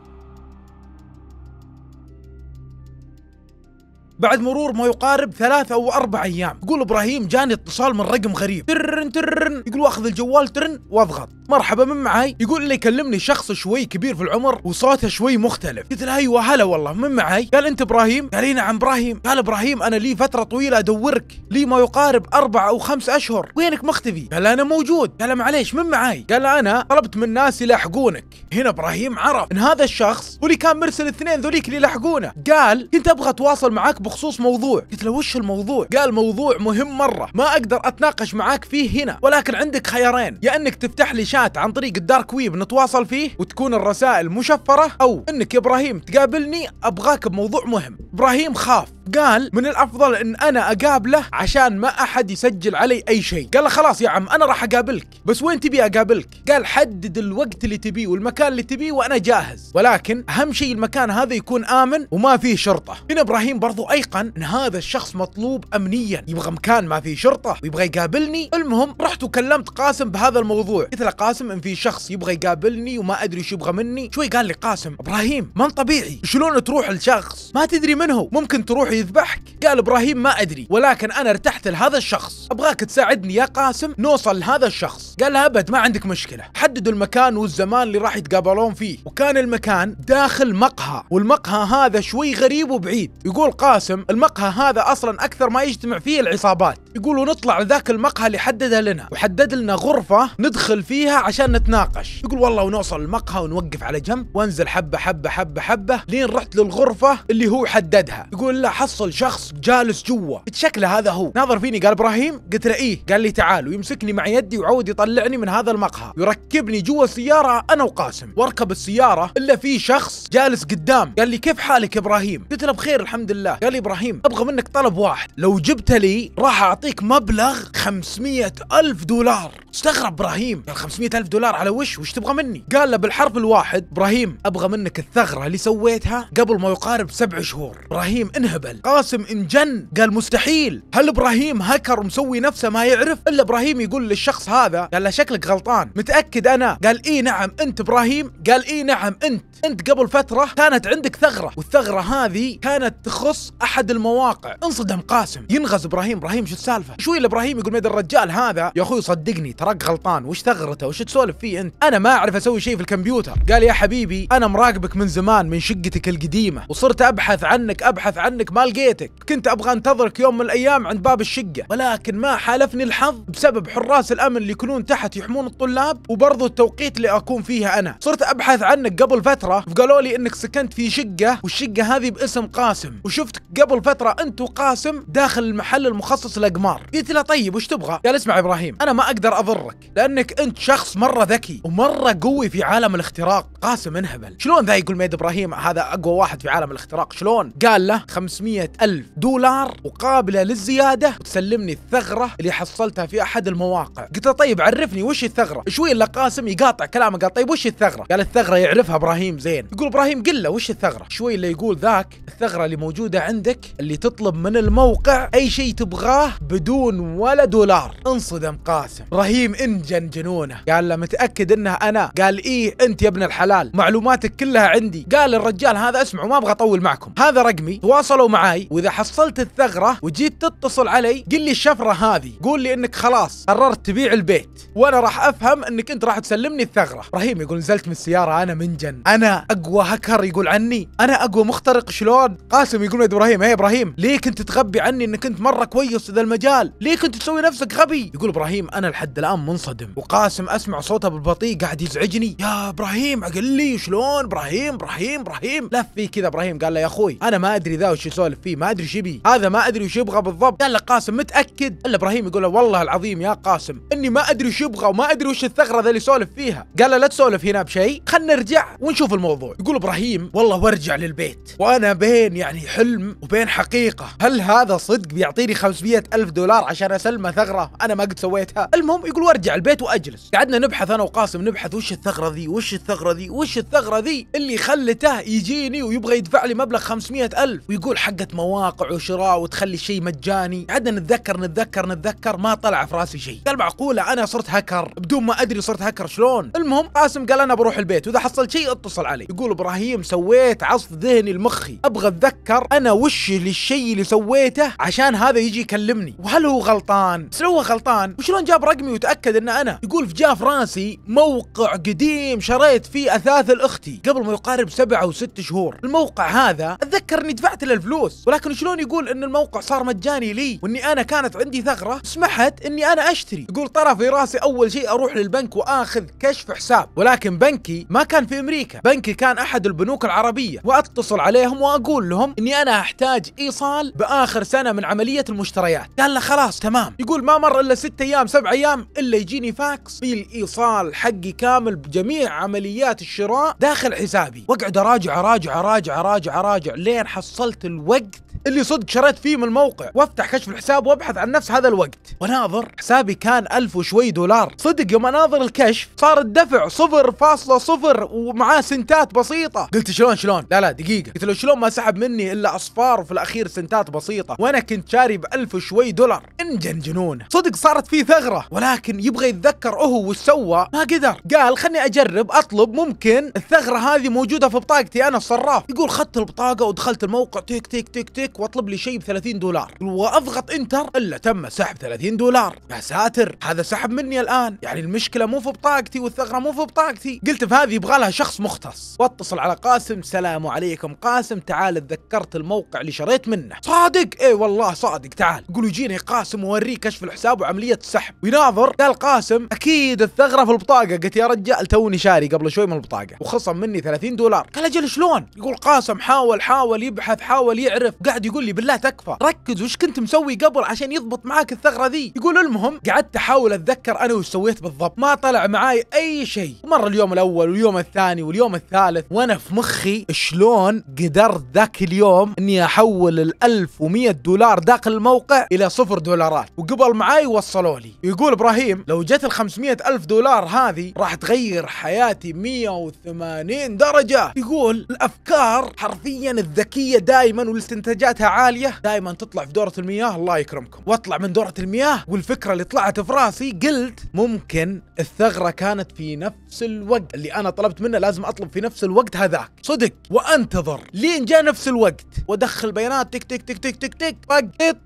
بعد مرور ما يقارب ثلاث او اربع ايام يقول ابراهيم جاني اتصال من رقم غريب ترن ترن يقول واخذ الجوال ترن واضغط مرحبا من معاي يقول لي يكلمني شخص شوي كبير في العمر وصوته شوي مختلف قلت له ايوه هلا والله من معاي قال انت ابراهيم قال نعم ابراهيم قال ابراهيم انا لي فتره طويله ادورك لي ما يقارب اربع او خمس اشهر وينك مختفي قال انا موجود قال معليش من معاي قال انا طلبت من ناس يلاحقونك هنا ابراهيم عرف ان هذا الشخص واللي كان مرسل اثنين ذوليك اللي يلاحقونه قال كنت ابغى اتواصل معاك بخصوص موضوع قلت له وش الموضوع قال موضوع مهم مره ما اقدر اتناقش معاك فيه هنا ولكن عندك خيارين يا انك تفتح لي الشات عن طريق الدارك ويب نتواصل فيه وتكون الرسائل مشفرة أو أنك يا إبراهيم تقابلني أبغاك بموضوع مهم إبراهيم خاف قال من الافضل ان انا اقابله عشان ما احد يسجل علي اي شيء قال له خلاص يا عم انا راح اقابلك بس وين تبي اقابلك قال حدد الوقت اللي تبيه والمكان اللي تبيه وانا جاهز ولكن اهم شيء المكان هذا يكون امن وما فيه شرطه هنا ابراهيم برضو ايقن ان هذا الشخص مطلوب امنيا يبغى مكان ما فيه شرطه ويبغى يقابلني المهم رحت وكلمت قاسم بهذا الموضوع قلت له قاسم ان في شخص يبغى يقابلني وما ادري شو يبغى مني شوي قال لي قاسم ابراهيم من طبيعي شلون تروح لشخص ما تدري منه ممكن تروح يذبحك قال ابراهيم ما ادري ولكن انا ارتحت لهذا الشخص ابغاك تساعدني يا قاسم نوصل لهذا الشخص قال لها ابد ما عندك مشكله حددوا المكان والزمان اللي راح يتقابلون فيه وكان المكان داخل مقهى والمقهى هذا شوي غريب وبعيد يقول قاسم المقهى هذا اصلا اكثر ما يجتمع فيه العصابات يقولوا نطلع لذاك المقهى اللي حدده لنا وحدد لنا غرفه ندخل فيها عشان نتناقش يقول والله ونوصل المقهى ونوقف على جنب وانزل حبه حبه حبه حبه لين رحت للغرفه اللي هو حددها يقول لا تحصل شخص جالس جوا شكله هذا هو ناظر فيني قال ابراهيم قلت له ايه قال لي تعال ويمسكني مع يدي وعود يطلعني من هذا المقهى يركبني جوا السياره انا وقاسم واركب السياره الا في شخص جالس قدام قال لي كيف حالك يا ابراهيم قلت له بخير الحمد لله قال لي ابراهيم ابغى منك طلب واحد لو جبته لي راح اعطيك مبلغ 500 الف دولار استغرب ابراهيم قال 500 الف دولار على وش وش تبغى مني قال له بالحرف الواحد ابراهيم ابغى منك الثغره اللي سويتها قبل ما يقارب سبع شهور ابراهيم انهبل يقبل قاسم انجن قال مستحيل هل ابراهيم هكر ومسوي نفسه ما يعرف الا ابراهيم يقول للشخص هذا قال له شكلك غلطان متاكد انا قال اي نعم انت ابراهيم قال اي نعم انت انت قبل فتره كانت عندك ثغره والثغره هذه كانت تخص احد المواقع انصدم قاسم ينغز ابراهيم ابراهيم شو السالفه شوي ابراهيم يقول مدى الرجال هذا يا اخوي صدقني تراك غلطان وش ثغرته وش تسولف فيه انت انا ما اعرف اسوي شيء في الكمبيوتر قال يا حبيبي انا مراقبك من زمان من شقتك القديمه وصرت ابحث عنك ابحث عنك ما لقيتك كنت أبغى أنتظرك يوم من الأيام عند باب الشقة ولكن ما حالفني الحظ بسبب حراس الأمن اللي يكونون تحت يحمون الطلاب وبرضه التوقيت اللي أكون فيها أنا صرت أبحث عنك قبل فترة فقالوا لي إنك سكنت في شقة والشقة هذه باسم قاسم وشفتك قبل فترة أنت وقاسم داخل المحل المخصص للقمار قلت له طيب وش تبغى قال اسمع يا إبراهيم أنا ما أقدر أضرك لأنك أنت شخص مرة ذكي ومرة قوي في عالم الاختراق قاسم انهبل شلون ذا يقول ميد إبراهيم هذا أقوى واحد في عالم الاختراق شلون قال له 500 500 ألف دولار وقابلة للزيادة وتسلمني الثغرة اللي حصلتها في أحد المواقع قلت له طيب عرفني وش الثغرة شوي إلا قاسم يقاطع كلامه قال طيب وش الثغرة قال الثغرة يعرفها إبراهيم زين يقول إبراهيم قل له وش الثغرة شوي إلا يقول ذاك الثغرة اللي موجودة عندك اللي تطلب من الموقع أي شيء تبغاه بدون ولا دولار انصدم قاسم إبراهيم انجن جنونه قال له متأكد إنها أنا قال إيه أنت يا ابن الحلال معلوماتك كلها عندي قال الرجال هذا اسمعوا ما أبغى أطول معكم هذا رقمي تواصلوا مع معاي واذا حصلت الثغره وجيت تتصل علي قل لي الشفره هذه قول لي انك خلاص قررت تبيع البيت وانا راح افهم انك انت راح تسلمني الثغره رهيم يقول نزلت من السياره انا منجن انا اقوى هكر يقول عني انا اقوى مخترق شلون قاسم يقول يد ابراهيم هي إيه ابراهيم ليه كنت تغبي عني انك انت مره كويس في ذا المجال ليه كنت تسوي نفسك غبي يقول ابراهيم انا لحد الان منصدم وقاسم اسمع صوته بالبطيء قاعد يزعجني يا ابراهيم عقل لي شلون ابراهيم ابراهيم ابراهيم لف في كذا ابراهيم قال له يا اخوي انا ما ادري ذا وش يسوي يسولف فيه ما ادري ايش يبي هذا ما ادري ايش يبغى بالضبط قال له قاسم متاكد الا ابراهيم يقول له والله العظيم يا قاسم اني ما ادري ايش يبغى وما ادري وش الثغره ذا اللي يسولف فيها قال له لا تسولف هنا بشيء خلنا نرجع ونشوف الموضوع يقول ابراهيم والله وارجع للبيت وانا بين يعني حلم وبين حقيقه هل هذا صدق بيعطيني 500 الف دولار عشان اسلمه ثغره انا ما قد سويتها المهم يقول وارجع البيت واجلس قعدنا نبحث انا وقاسم نبحث وش الثغره ذي وش الثغره ذي وش الثغره ذي اللي خلته يجيني ويبغى يدفع لي مبلغ 500 الف ويقول حق حقت مواقع وشراء وتخلي الشيء مجاني عدنا نتذكر نتذكر نتذكر ما طلع في راسي شيء قال معقوله انا صرت هكر بدون ما ادري صرت هكر شلون المهم قاسم قال انا بروح البيت واذا حصلت شيء اتصل علي يقول ابراهيم سويت عصف ذهني لمخي ابغى اتذكر انا وش للشيء اللي سويته عشان هذا يجي يكلمني وهل هو غلطان بس لو هو غلطان وشلون جاب رقمي وتاكد ان انا يقول جاء في راسي موقع قديم شريت فيه اثاث الاختي قبل ما يقارب سبعة وست شهور الموقع هذا اتذكر اني دفعت له الفلوس فلوس ولكن شلون يقول ان الموقع صار مجاني لي واني انا كانت عندي ثغره سمحت اني انا اشتري يقول طرى في راسي اول شيء اروح للبنك واخذ كشف حساب ولكن بنكي ما كان في امريكا بنكي كان احد البنوك العربيه واتصل عليهم واقول لهم اني انا احتاج ايصال باخر سنه من عمليه المشتريات قال له خلاص تمام يقول ما مر الا ست ايام سبع ايام الا يجيني فاكس بالايصال حقي كامل بجميع عمليات الشراء داخل حسابي واقعد اراجع اراجع اراجع اراجع اراجع لين حصلت الوجه like اللي صدق شريت فيه من الموقع وافتح كشف الحساب وابحث عن نفس هذا الوقت واناظر حسابي كان ألف وشوي دولار صدق يوم اناظر الكشف صار الدفع صفر فاصلة صفر ومعاه سنتات بسيطة قلت شلون شلون لا لا دقيقة قلت له شلون ما سحب مني الا اصفار وفي الاخير سنتات بسيطة وانا كنت شاري بألف وشوي دولار انجن جنونه صدق صارت فيه ثغرة ولكن يبغى يتذكر هو وش سوى ما قدر قال خلني اجرب اطلب ممكن الثغرة هذه موجودة في بطاقتي انا الصراف يقول خدت البطاقة ودخلت الموقع تيك تيك تيك تيك واطلب لي شيء ب 30 دولار واضغط انتر الا تم سحب 30 دولار يا ساتر هذا سحب مني الان يعني المشكله مو في بطاقتي والثغره مو في بطاقتي قلت في هذه يبغى لها شخص مختص واتصل على قاسم سلام عليكم قاسم تعال تذكرت الموقع اللي شريت منه صادق اي والله صادق تعال يقول يجيني قاسم ووريه كشف الحساب وعمليه السحب ويناظر قال قاسم اكيد الثغره في البطاقه قلت يا رجال توني شاري قبل شوي من البطاقه وخصم مني 30 دولار قال اجل شلون يقول قاسم حاول حاول يبحث حاول يعرف قاعد قاعد يقول لي بالله تكفى ركز وش كنت مسوي قبل عشان يضبط معاك الثغره ذي يقول المهم قعدت احاول اتذكر انا وش سويت بالضبط ما طلع معاي اي شيء مر اليوم الاول واليوم الثاني واليوم الثالث وانا في مخي شلون قدرت ذاك اليوم اني احول ال 1100 دولار داخل الموقع الى صفر دولارات وقبل معاي وصلوا لي يقول ابراهيم لو جت ال 500 الف دولار هذه راح تغير حياتي 180 درجه يقول الافكار حرفيا الذكيه دائما والاستنتاجات درجاتها عاليه دائما تطلع في دوره المياه الله يكرمكم واطلع من دوره المياه والفكره اللي طلعت في راسي قلت ممكن الثغره كانت في نفس الوقت اللي انا طلبت منه لازم اطلب في نفس الوقت هذاك صدق وانتظر لين جاء نفس الوقت وادخل بيانات تك تك تك تك تك تك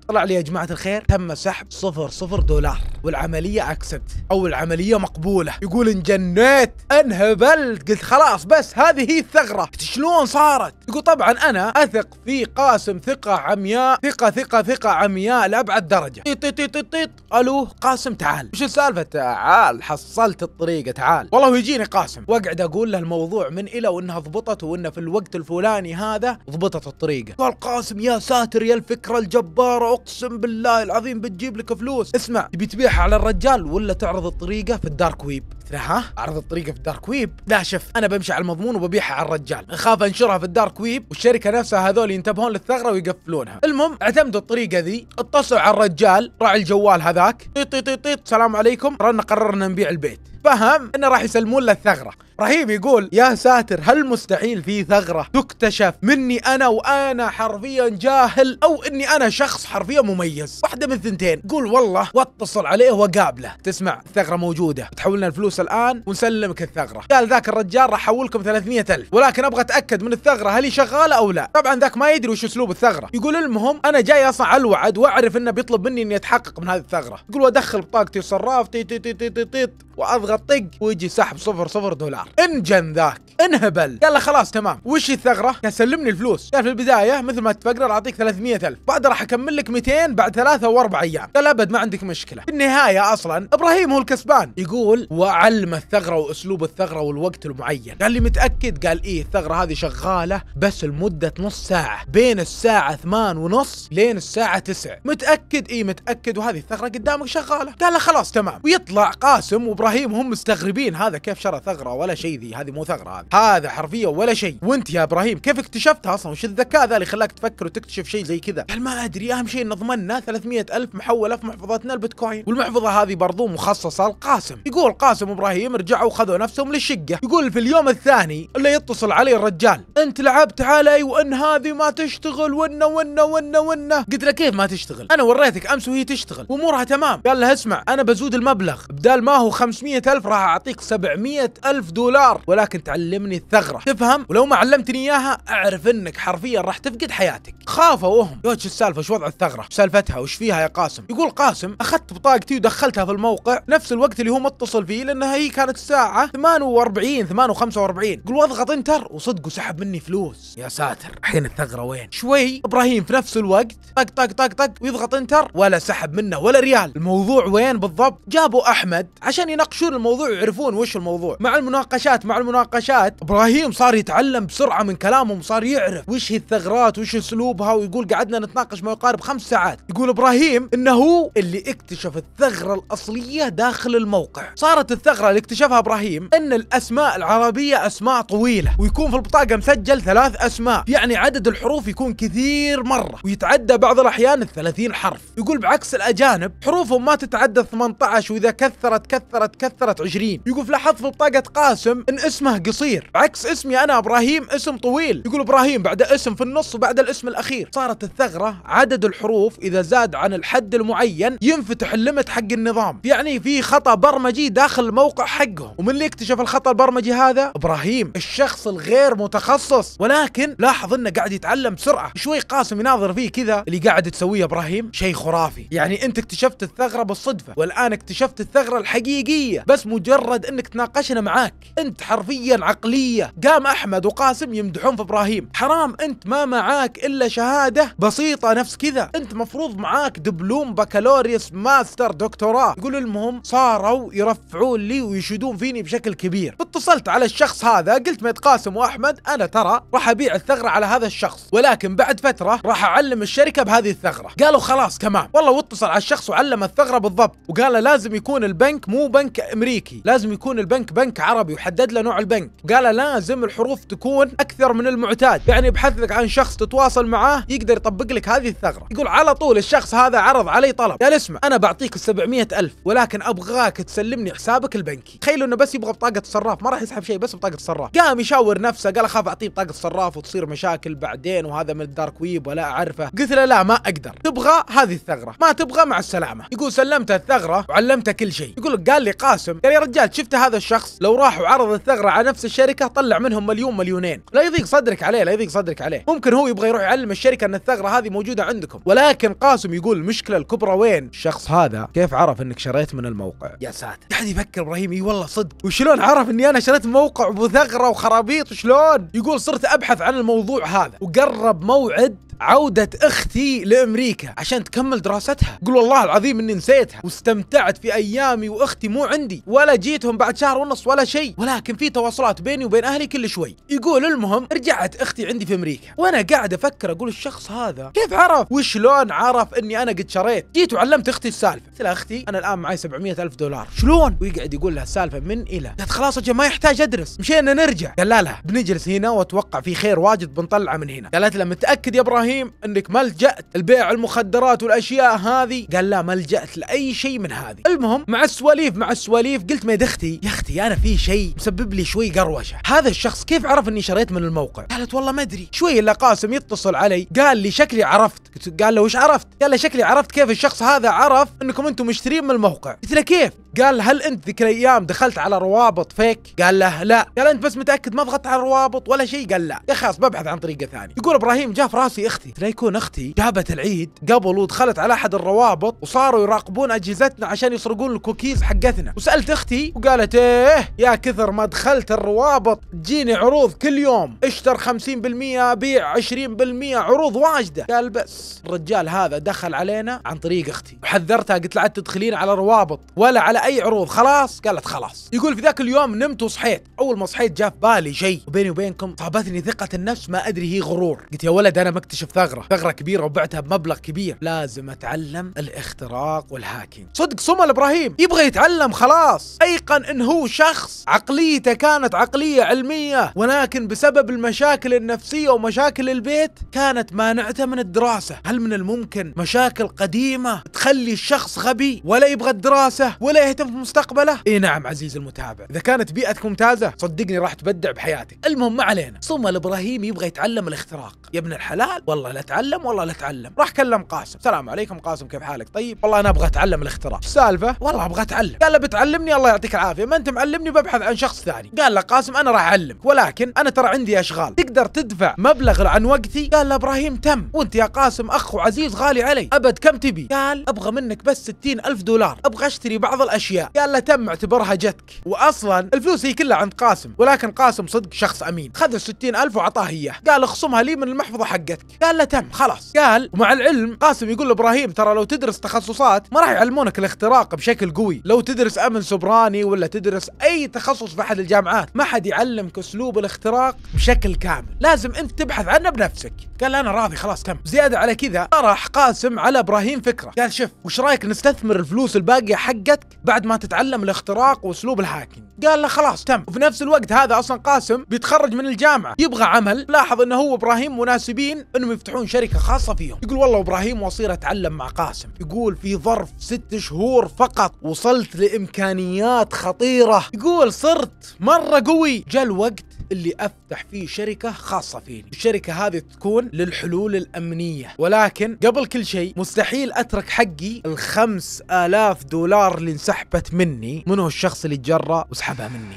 طلع لي يا جماعه الخير تم سحب صفر صفر دولار والعمليه عكست او العمليه مقبوله يقول انجنيت انهبلت قلت خلاص بس هذه هي الثغره شلون صارت يقول طبعا انا اثق في قاسم ث ثقة عمياء ثقة ثقة ثقة عمياء لأبعد درجة طيط طيط طيط طيط ألو قاسم تعال وش السالفة تعال حصلت الطريقة تعال والله ويجيني قاسم وأقعد أقول له الموضوع من إلى وإنها ضبطت وإنه في الوقت الفلاني هذا ضبطت الطريقة قال قاسم يا ساتر يا الفكرة الجبارة أقسم بالله العظيم بتجيب لك فلوس اسمع تبي تبيعها على الرجال ولا تعرض الطريقة في الدارك ويب قلت له ها اعرض الطريقه في الدارك ويب لا شف انا بمشي على المضمون وببيعها على الرجال اخاف انشرها في الدارك ويب والشركه نفسها هذول ينتبهون للثغره يقفلونها المهم اعتمدوا الطريقه ذي اتصلوا على الرجال راعي الجوال هذاك طيط طيط طيط السلام عليكم رانا قررنا نبيع البيت فهم انه راح يسلمون له الثغره رهيب يقول يا ساتر هل مستحيل في ثغرة تكتشف مني أنا وأنا حرفيا جاهل أو أني أنا شخص حرفيا مميز واحدة من ثنتين قول والله واتصل عليه وقابله تسمع الثغرة موجودة تحولنا الفلوس الآن ونسلمك الثغرة قال ذاك الرجال راح أحولكم 300 ألف ولكن أبغى أتأكد من الثغرة هل هي شغالة أو لا طبعا ذاك ما يدري وش أسلوب الثغرة يقول المهم أنا جاي أصلا على الوعد وأعرف أنه بيطلب مني أني أتحقق من هذه الثغرة يقول وأدخل بطاقتي وصرافتي تي تي تي تي تي, تي, تي, تي واضغط طق ويجي سحب صفر صفر دولار النار انجن ذاك انهبل يلا خلاص تمام وش الثغره سلمني الفلوس قال في البدايه مثل ما اتفقنا اعطيك 300000 بعد راح اكمل لك 200 بعد ثلاثة او اربع ايام قال ابد ما عندك مشكله في النهايه اصلا ابراهيم هو الكسبان يقول وعلم الثغره واسلوب الثغره والوقت المعين قال لي متاكد قال ايه الثغره هذه شغاله بس لمده نص ساعه بين الساعه 8 ونص لين الساعه 9 متاكد ايه متاكد وهذه الثغره قدامك شغاله قال له خلاص تمام ويطلع قاسم وابراهيم هم مستغربين هذا كيف شرى ثغره ولا ولا شيء ذي هذه مو ثغره هذه هذا حرفيا ولا شيء وانت يا ابراهيم كيف اكتشفتها اصلا وش الذكاء ذا اللي خلاك تفكر وتكتشف شيء زي كذا قال ما ادري اهم شيء ان ضمننا 300 الف محوله في محفظتنا البيتكوين والمحفظه هذه برضو مخصصه لقاسم يقول قاسم وابراهيم رجعوا وخذوا نفسهم للشقه يقول في اليوم الثاني اللي يتصل علي الرجال انت لعبت علي وان هذه ما تشتغل وانه وانه وانه وانه قلت له كيف ما تشتغل انا وريتك امس وهي تشتغل وامورها تمام قال له اسمع انا بزود المبلغ بدال ما هو 500 الف راح اعطيك 700 الف دولار دولار ولكن تعلمني الثغره تفهم ولو ما علمتني اياها اعرف انك حرفيا راح تفقد حياتك خافوا وهم يا شو السالفه شو وضع الثغره وش سالفتها وش فيها يا قاسم يقول قاسم اخذت بطاقتي ودخلتها في الموقع نفس الوقت اللي هو متصل فيه لانها هي كانت الساعه 48 48 يقول واضغط انتر وصدق وسحب مني فلوس يا ساتر الحين الثغره وين شوي ابراهيم في نفس الوقت طق طق طق طق ويضغط انتر ولا سحب منه ولا ريال الموضوع وين بالضبط جابوا احمد عشان يناقشون الموضوع ويعرفون وش الموضوع مع المناقشه المناقشات مع المناقشات ابراهيم صار يتعلم بسرعه من كلامهم صار يعرف وش هي الثغرات وش اسلوبها ويقول قعدنا نتناقش ما يقارب خمس ساعات يقول ابراهيم انه اللي اكتشف الثغره الاصليه داخل الموقع صارت الثغره اللي اكتشفها ابراهيم ان الاسماء العربيه اسماء طويله ويكون في البطاقه مسجل ثلاث اسماء يعني عدد الحروف يكون كثير مره ويتعدى بعض الاحيان ال 30 حرف يقول بعكس الاجانب حروفهم ما تتعدى 18 واذا كثرت كثرت كثرت 20 يقول في لاحظت في بطاقه قاس اسم ان اسمه قصير عكس اسمي انا ابراهيم اسم طويل يقول ابراهيم بعد اسم في النص وبعد الاسم الاخير صارت الثغره عدد الحروف اذا زاد عن الحد المعين ينفتح اللمت حق النظام يعني في خطا برمجي داخل الموقع حقه ومن اللي اكتشف الخطا البرمجي هذا ابراهيم الشخص الغير متخصص ولكن لاحظ انه قاعد يتعلم بسرعه شوي قاسم يناظر فيه كذا اللي قاعد تسويه ابراهيم شيء خرافي يعني انت اكتشفت الثغره بالصدفه والان اكتشفت الثغره الحقيقيه بس مجرد انك تناقشنا معاك انت حرفيا عقليه قام احمد وقاسم يمدحون في ابراهيم حرام انت ما معاك الا شهاده بسيطه نفس كذا انت مفروض معاك دبلوم بكالوريوس ماستر دكتوراه يقول المهم صاروا يرفعون لي ويشدون فيني بشكل كبير اتصلت على الشخص هذا قلت ما قاسم واحمد انا ترى راح ابيع الثغره على هذا الشخص ولكن بعد فتره راح اعلم الشركه بهذه الثغره قالوا خلاص تمام والله واتصل على الشخص وعلم الثغره بالضبط وقال لازم يكون البنك مو بنك امريكي لازم يكون البنك بنك عربي حدد له نوع البنك قال لازم الحروف تكون اكثر من المعتاد يعني ابحث لك عن شخص تتواصل معاه يقدر يطبق لك هذه الثغره يقول على طول الشخص هذا عرض علي طلب قال اسمع انا بعطيك ال 700 الف ولكن ابغاك تسلمني حسابك البنكي تخيلوا انه بس يبغى بطاقه الصراف ما راح يسحب شيء بس بطاقه الصراف قام يشاور نفسه قال اخاف اعطيه بطاقه الصراف وتصير مشاكل بعدين وهذا من الدارك ويب ولا اعرفه قلت له لا ما اقدر تبغى هذه الثغره ما تبغى مع السلامه يقول سلمته الثغره وعلمته كل شيء يقول قال لي قاسم قال يا رجال شفت هذا الشخص لو راح عرض الثغره على نفس الشركه طلع منهم مليون مليونين لا يضيق صدرك عليه لا يضيق صدرك عليه ممكن هو يبغى يروح يعلم الشركه ان الثغره هذه موجوده عندكم ولكن قاسم يقول المشكله الكبرى وين الشخص هذا كيف عرف انك شريت من الموقع يا ساتر قاعد يفكر ابراهيم اي والله صدق وشلون عرف اني انا شريت موقع بثغره وخرابيط شلون يقول صرت ابحث عن الموضوع هذا وقرب موعد عودة أختي لأمريكا عشان تكمل دراستها قل والله العظيم أني نسيتها واستمتعت في أيامي وأختي مو عندي ولا جيتهم بعد شهر ونص ولا شيء ولكن في تواصلات بيني وبين أهلي كل شوي يقول المهم رجعت أختي عندي في أمريكا وأنا قاعد أفكر أقول الشخص هذا كيف عرف وشلون عرف أني أنا قد شريت جيت وعلمت أختي السالفة قلت لها أختي أنا الآن معي 700 ألف دولار شلون ويقعد يقول لها السالفة من إلى قالت خلاص أجل ما يحتاج أدرس مشينا نرجع قال لا لا بنجلس هنا وأتوقع في خير واجد بنطلعه من هنا قالت له متأكد يا إبراهيم ابراهيم انك ما لجأت لبيع المخدرات والاشياء هذه قال لا ما لجأت لاي شيء من هذه المهم مع السواليف مع السواليف قلت ما اختي يا اختي انا في شيء مسبب لي شوي قروشه هذا الشخص كيف عرف اني شريت من الموقع قالت والله ما ادري شوي الا قاسم يتصل علي قال لي شكلي عرفت قال له وش عرفت قال له شكلي عرفت كيف الشخص هذا عرف انكم انتم مشترين من الموقع قلت له كيف قال هل انت ذيك الايام دخلت على روابط فيك؟ قال له لا، قال انت بس متاكد ما ضغطت على روابط ولا شيء؟ قال لا، اخي خلاص ببحث عن طريقه ثانيه. يقول ابراهيم جاء في راسي اختي، لا يكون اختي جابت العيد قبل ودخلت على احد الروابط وصاروا يراقبون اجهزتنا عشان يسرقون الكوكيز حقتنا، وسالت اختي وقالت ايه يا كثر ما دخلت الروابط تجيني عروض كل يوم، اشتر 50% بيع 20% عروض واجده، قال بس الرجال هذا دخل علينا عن طريق اختي، وحذرتها قلت لا تدخلين على روابط ولا على اي عروض خلاص قالت خلاص يقول في ذاك اليوم نمت وصحيت اول ما صحيت جاء في بالي شيء وبيني وبينكم صابتني ثقه النفس ما ادري هي غرور قلت يا ولد انا مكتشف ثغره ثغره كبيره وبعتها بمبلغ كبير لازم اتعلم الاختراق والهاكينج صدق صمل ابراهيم يبغى يتعلم خلاص ايقن ان هو شخص عقليته كانت عقليه علميه ولكن بسبب المشاكل النفسيه ومشاكل البيت كانت مانعته من الدراسه هل من الممكن مشاكل قديمه تخلي الشخص غبي ولا يبغى الدراسه ولا يهتم في مستقبله؟ اي نعم عزيزي المتابع، اذا كانت بيئتك ممتازه صدقني راح تبدع بحياتك. المهم ما علينا، صم الابراهيمي يبغى يتعلم الاختراق، يا ابن الحلال والله لا تعلم والله لا تعلم، راح كلم قاسم، السلام عليكم قاسم كيف حالك؟ طيب؟ والله انا ابغى اتعلم الاختراق، السالفه؟ والله ابغى اتعلم، قال له بتعلمني الله يعطيك العافيه، ما انت معلمني ببحث عن شخص ثاني، قال له قاسم انا راح اعلمك ولكن انا ترى عندي اشغال، تقدر تدفع مبلغ عن وقتي؟ قال له ابراهيم تم، وانت يا قاسم اخ وعزيز غالي علي، ابد كم تبي؟ قال ابغى منك بس 60 ألف دولار، ابغى اشتري بعض الاشياء اشياء له تم اعتبرها جتك واصلا الفلوس هي كلها عند قاسم ولكن قاسم صدق شخص امين خذ ال ألف وعطاه اياه قال اخصمها لي من المحفظه حقتك قال له تم خلاص قال ومع العلم قاسم يقول لابراهيم ترى لو تدرس تخصصات ما راح يعلمونك الاختراق بشكل قوي لو تدرس امن سبراني ولا تدرس اي تخصص في احد الجامعات ما حد يعلمك اسلوب الاختراق بشكل كامل لازم انت تبحث عنه بنفسك قال انا راضي خلاص تم زياده على كذا طرح قاسم على ابراهيم فكره قال شوف وش رايك نستثمر الفلوس الباقيه حقتك بعد ما تتعلم الاختراق واسلوب الهاكينج قال له خلاص تم وفي نفس الوقت هذا اصلا قاسم بيتخرج من الجامعه يبغى عمل لاحظ انه هو وابراهيم مناسبين انهم يفتحون شركه خاصه فيهم يقول والله ابراهيم واصير اتعلم مع قاسم يقول في ظرف ست شهور فقط وصلت لامكانيات خطيره يقول صرت مره قوي جاء الوقت اللي افتح فيه شركه خاصه فيني الشركه هذه تكون للحلول الامنيه ولكن قبل كل شيء مستحيل اترك حقي الخمس آلاف دولار اللي انسحبت مني من هو الشخص اللي تجرأ وسحبها مني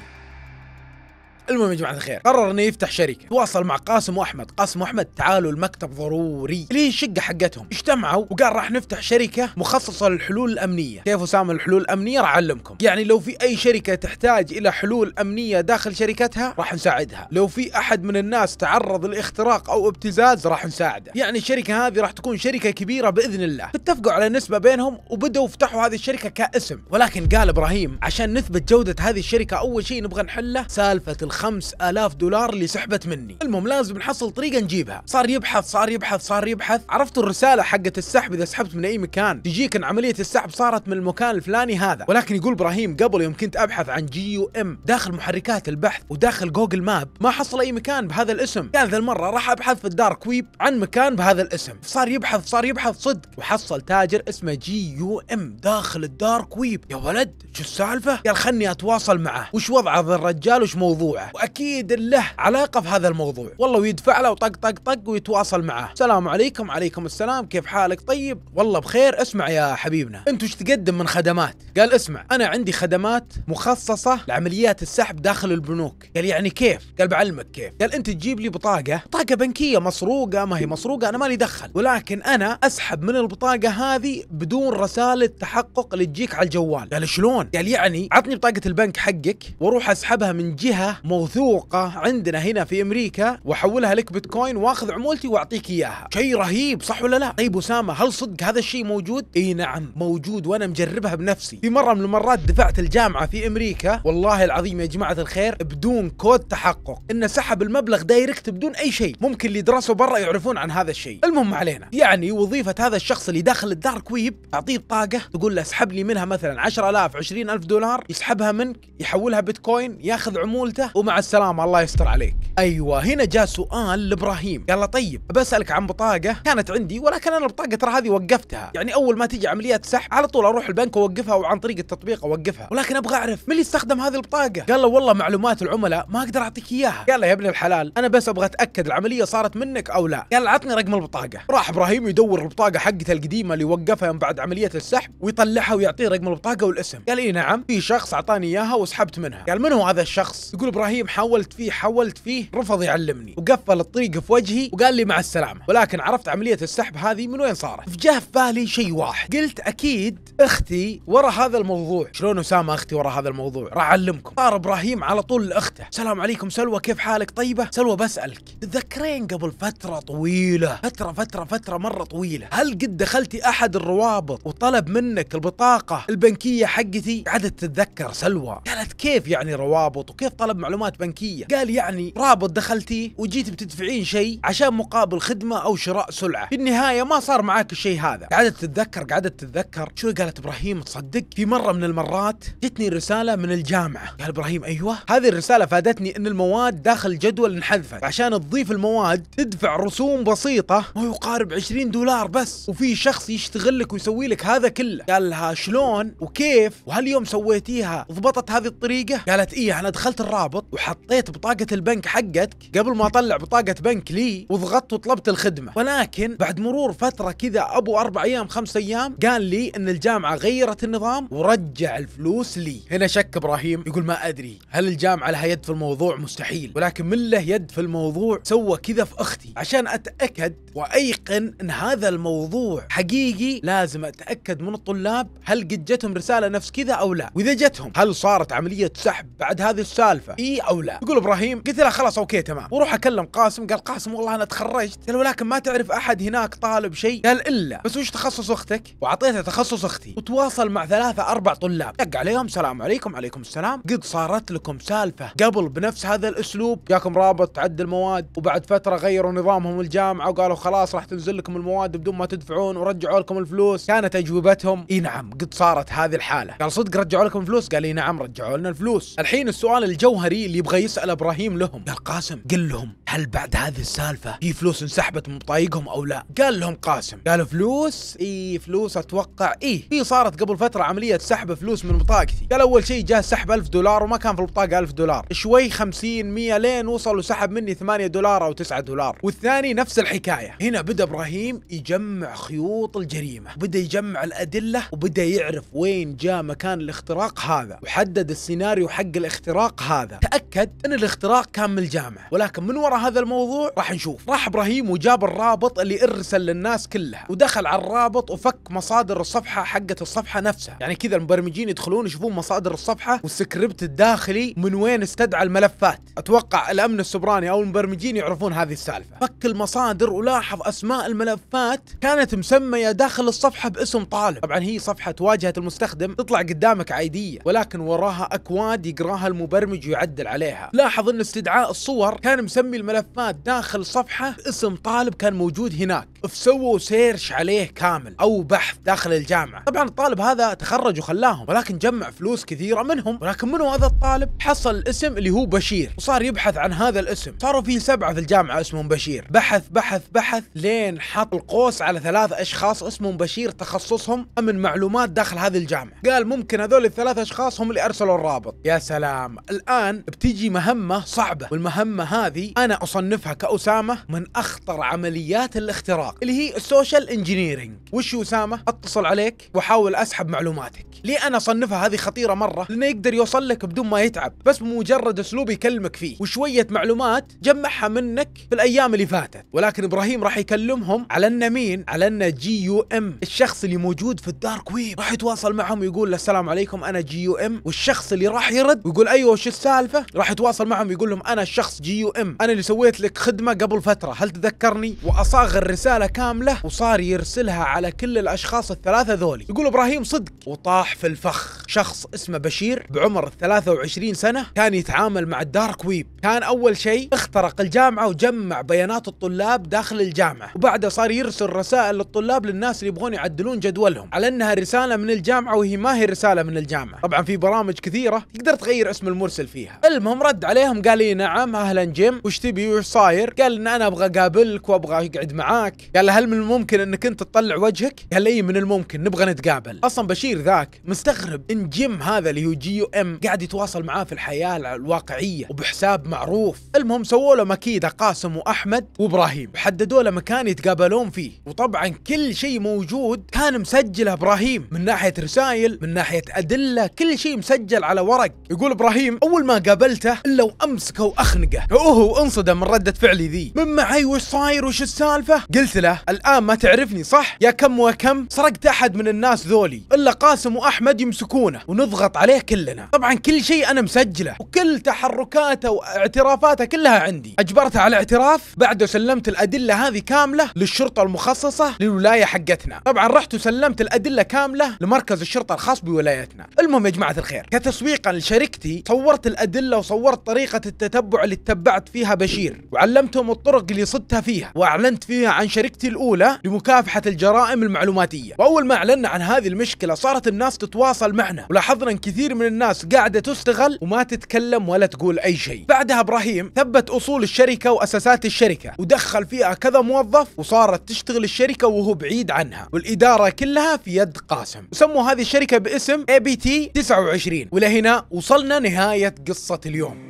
المهم يا جماعه الخير قرر انه يفتح شركه تواصل مع قاسم واحمد قاسم واحمد تعالوا المكتب ضروري اللي هي الشقه حقتهم اجتمعوا وقال راح نفتح شركه مخصصه للحلول الامنيه كيف اسامه الحلول الامنيه راح اعلمكم يعني لو في اي شركه تحتاج الى حلول امنيه داخل شركتها راح نساعدها لو في احد من الناس تعرض لاختراق او ابتزاز راح نساعده يعني الشركه هذه راح تكون شركه كبيره باذن الله اتفقوا على نسبه بينهم وبداوا يفتحوا هذه الشركه كاسم ولكن قال ابراهيم عشان نثبت جوده هذه الشركه اول شيء نبغى نحله سالفه 5000 دولار اللي سحبت مني المهم لازم نحصل طريقه نجيبها صار يبحث صار يبحث صار يبحث عرفتوا الرساله حقت السحب اذا سحبت من اي مكان تجيك ان عمليه السحب صارت من المكان الفلاني هذا ولكن يقول ابراهيم قبل يوم كنت ابحث عن جي يو ام داخل محركات البحث وداخل جوجل ماب ما حصل اي مكان بهذا الاسم كان ذا المره راح ابحث في الدارك ويب عن مكان بهذا الاسم صار يبحث صار يبحث صدق وحصل تاجر اسمه جي يو ام داخل الدارك ويب يا ولد شو السالفه قال خلني اتواصل معه وش وضعه ذا الرجال وش موضوعه معه واكيد له علاقه في هذا الموضوع والله ويدفع له وطق طق طق ويتواصل معه السلام عليكم عليكم السلام كيف حالك طيب والله بخير اسمع يا حبيبنا انت وش تقدم من خدمات قال اسمع انا عندي خدمات مخصصه لعمليات السحب داخل البنوك قال يعني كيف قال بعلمك كيف قال انت تجيب لي بطاقه بطاقه بنكيه مسروقه ما هي مسروقه انا مالي دخل ولكن انا اسحب من البطاقه هذه بدون رساله تحقق اللي تجيك على الجوال قال شلون قال يعني عطني بطاقه البنك حقك واروح اسحبها من جهه موثوقه عندنا هنا في امريكا واحولها لك بيتكوين واخذ عمولتي واعطيك اياها شيء رهيب صح ولا لا طيب اسامه هل صدق هذا الشيء موجود اي نعم موجود وانا مجربها بنفسي في مره من المرات دفعت الجامعه في امريكا والله العظيم يا جماعه الخير بدون كود تحقق انه سحب المبلغ دايركت بدون اي شيء ممكن اللي درسوا برا يعرفون عن هذا الشيء المهم علينا يعني وظيفه هذا الشخص اللي داخل الدارك ويب اعطيه بطاقه تقول له اسحب لي منها مثلا 10000 20000 دولار يسحبها منك يحولها بيتكوين ياخذ عمولته ومع السلامه الله يستر عليك ايوه هنا جاء سؤال لابراهيم قال طيب بسالك عن بطاقه كانت عندي ولكن انا البطاقه ترى هذه وقفتها يعني اول ما تجي عمليات سحب على طول اروح البنك اوقفها وعن طريق التطبيق اوقفها ولكن ابغى اعرف من اللي استخدم هذه البطاقه قال له والله معلومات العملاء ما اقدر اعطيك اياها قال له يا ابن الحلال انا بس ابغى اتاكد العمليه صارت منك او لا قال عطني رقم البطاقه راح ابراهيم يدور البطاقه حقته القديمه اللي وقفها من بعد عمليه السحب ويطلعها ويعطيه رقم البطاقه والاسم قال اي نعم في شخص اعطاني اياها وسحبت منها قال من هو هذا الشخص يقول ابراهيم ابراهيم حاولت فيه حاولت فيه رفض يعلمني وقفل الطريق في وجهي وقال لي مع السلامه ولكن عرفت عمليه السحب هذه من وين صارت فجاه في بالي شيء واحد قلت اكيد اختي ورا هذا الموضوع شلون اسامه اختي ورا هذا الموضوع راح اعلمكم صار ابراهيم على طول لاخته السلام عليكم سلوى كيف حالك طيبه سلوى بسالك تذكرين قبل فتره طويله فتره فتره فتره مره طويله هل قد دخلتي احد الروابط وطلب منك البطاقه البنكيه حقتي قعدت تتذكر سلوى قالت كيف يعني روابط وكيف طلب معلومات معلومات بنكيه قال يعني رابط دخلتيه وجيت بتدفعين شيء عشان مقابل خدمه او شراء سلعه في النهايه ما صار معاك الشيء هذا قعدت تتذكر قعدت تتذكر شو قالت ابراهيم تصدق في مره من المرات جتني رساله من الجامعه قال ابراهيم ايوه هذه الرساله فادتني ان المواد داخل جدول انحذفت عشان تضيف المواد تدفع رسوم بسيطه ما يقارب 20 دولار بس وفي شخص يشتغل لك ويسوي لك هذا كله قال لها شلون وكيف وهل يوم سويتيها ضبطت هذه الطريقه قالت ايه انا دخلت الرابط وحطيت بطاقة البنك حقتك قبل ما اطلع بطاقة بنك لي وضغطت وطلبت الخدمة ولكن بعد مرور فترة كذا ابو اربع ايام خمس ايام قال لي ان الجامعة غيرت النظام ورجع الفلوس لي هنا شك ابراهيم يقول ما ادري هل الجامعة لها يد في الموضوع مستحيل ولكن من له يد في الموضوع سوى كذا في اختي عشان اتأكد وايقن ان هذا الموضوع حقيقي لازم اتأكد من الطلاب هل قد جتهم رسالة نفس كذا او لا واذا جتهم هل صارت عملية سحب بعد هذه السالفة اي او لا يقول ابراهيم قلت له خلاص اوكي تمام واروح اكلم قاسم قال قاسم والله انا تخرجت قال ولكن ما تعرف احد هناك طالب شيء قال الا بس وش تخصص اختك واعطيته تخصص اختي وتواصل مع ثلاثه اربع طلاب دق عليهم سلام عليكم عليكم السلام قد صارت لكم سالفه قبل بنفس هذا الاسلوب جاكم رابط تعد المواد وبعد فتره غيروا نظامهم الجامعه وقالوا خلاص راح تنزل لكم المواد بدون ما تدفعون ورجعوا لكم الفلوس كانت اجوبتهم اي نعم قد صارت هذه الحاله قال صدق رجعوا لكم الفلوس قال اي نعم رجعوا لنا الفلوس الحين السؤال الجوهري اللي يبغى يسال ابراهيم لهم قال قاسم قل لهم هل بعد هذه السالفه في فلوس انسحبت من بطايقهم او لا قال لهم قاسم قال فلوس اي فلوس اتوقع اي في صارت قبل فتره عمليه سحب فلوس من بطاقتي قال اول شيء جاء سحب 1000 دولار وما كان في البطاقه 1000 دولار شوي 50 100 لين وصل وسحب مني 8 دولار او 9 دولار والثاني نفس الحكايه هنا بدا ابراهيم يجمع خيوط الجريمه بدا يجمع الادله وبدا يعرف وين جاء مكان الاختراق هذا وحدد السيناريو حق الاختراق هذا متاكد ان الاختراق كان من الجامعه ولكن من وراء هذا الموضوع راح نشوف راح ابراهيم وجاب الرابط اللي ارسل للناس كلها ودخل على الرابط وفك مصادر الصفحه حقت الصفحه نفسها يعني كذا المبرمجين يدخلون يشوفون مصادر الصفحه والسكريبت الداخلي من وين استدعى الملفات اتوقع الامن السبراني او المبرمجين يعرفون هذه السالفه فك المصادر ولاحظ اسماء الملفات كانت مسميه داخل الصفحه باسم طالب طبعا هي صفحه واجهه المستخدم تطلع قدامك عاديه ولكن وراها اكواد يقراها المبرمج ويعدل يدخل عليها لاحظ أن استدعاء الصور كان مسمي الملفات داخل صفحة باسم طالب كان موجود هناك فسووا سيرش عليه كامل أو بحث داخل الجامعة طبعا الطالب هذا تخرج وخلاهم ولكن جمع فلوس كثيرة منهم ولكن منو هذا الطالب حصل الاسم اللي هو بشير وصار يبحث عن هذا الاسم صاروا في سبعة في الجامعة اسمهم بشير بحث بحث بحث لين حط القوس على ثلاث أشخاص اسمهم بشير تخصصهم من معلومات داخل هذه الجامعة قال ممكن هذول الثلاث أشخاص هم اللي أرسلوا الرابط يا سلام الآن تجي مهمة صعبة والمهمة هذه أنا أصنفها كأسامة من أخطر عمليات الاختراق اللي هي السوشيال انجينيرينج وش أسامة أتصل عليك وأحاول أسحب معلوماتك ليه أنا أصنفها هذه خطيرة مرة لأنه يقدر يوصل لك بدون ما يتعب بس بمجرد أسلوب يكلمك فيه وشوية معلومات جمعها منك في الأيام اللي فاتت ولكن إبراهيم راح يكلمهم على أن مين على أن جي يو إم الشخص اللي موجود في الدارك ويب راح يتواصل معهم ويقول له السلام عليكم أنا جي يو إم والشخص اللي راح يرد ويقول أيوه وش السالفة راح يتواصل معهم يقول لهم انا الشخص جي يو ام انا اللي سويت لك خدمه قبل فتره هل تذكرني واصاغ الرساله كامله وصار يرسلها على كل الاشخاص الثلاثه ذولي يقول ابراهيم صدق وطاح في الفخ شخص اسمه بشير بعمر 23 سنه كان يتعامل مع الدارك ويب كان اول شيء اخترق الجامعه وجمع بيانات الطلاب داخل الجامعه وبعدها صار يرسل رسائل للطلاب للناس اللي يبغون يعدلون جدولهم على انها رساله من الجامعه وهي ما هي رساله من الجامعه طبعا في برامج كثيره تقدر تغير اسم المرسل فيها المهم رد عليهم قال لي نعم اهلا جيم وش تبي وش صاير؟ قال ان انا ابغى اقابلك وابغى اقعد معاك قال له هل من الممكن انك انت تطلع وجهك؟ قال لي من الممكن نبغى نتقابل اصلا بشير ذاك مستغرب ان جيم هذا اللي هو جي يو ام قاعد يتواصل معاه في الحياه الواقعيه وبحساب معروف المهم سووا له مكيده قاسم واحمد وابراهيم وحددوا له مكان يتقابلون فيه وطبعا كل شيء موجود كان مسجله ابراهيم من ناحيه رسائل من ناحيه ادله كل شيء مسجل على ورق يقول ابراهيم اول ما قابل قابلته الا وامسكه واخنقه اوه انصدم من رده فعلي ذي من معي وش صاير وش السالفه قلت له الان ما تعرفني صح يا كم وكم سرقت احد من الناس ذولي الا قاسم واحمد يمسكونه ونضغط عليه كلنا طبعا كل شيء انا مسجله وكل تحركاته واعترافاته كلها عندي اجبرته على اعتراف بعده سلمت الادله هذه كامله للشرطه المخصصه للولايه حقتنا طبعا رحت وسلمت الادله كامله لمركز الشرطه الخاص بولايتنا المهم يا جماعه الخير كتسويقا لشركتي صورت الادله الا وصورت طريقة التتبع اللي اتبعت فيها بشير وعلمتهم الطرق اللي صدتها فيها وأعلنت فيها عن شركتي الأولى لمكافحة الجرائم المعلوماتية وأول ما أعلنا عن هذه المشكلة صارت الناس تتواصل معنا ولاحظنا أن كثير من الناس قاعدة تستغل وما تتكلم ولا تقول أي شيء بعدها إبراهيم ثبت أصول الشركة وأساسات الشركة ودخل فيها كذا موظف وصارت تشتغل الشركة وهو بعيد عنها والإدارة كلها في يد قاسم وسموا هذه الشركة باسم اي بي تي 29 ولهنا وصلنا نهاية قصة اليوم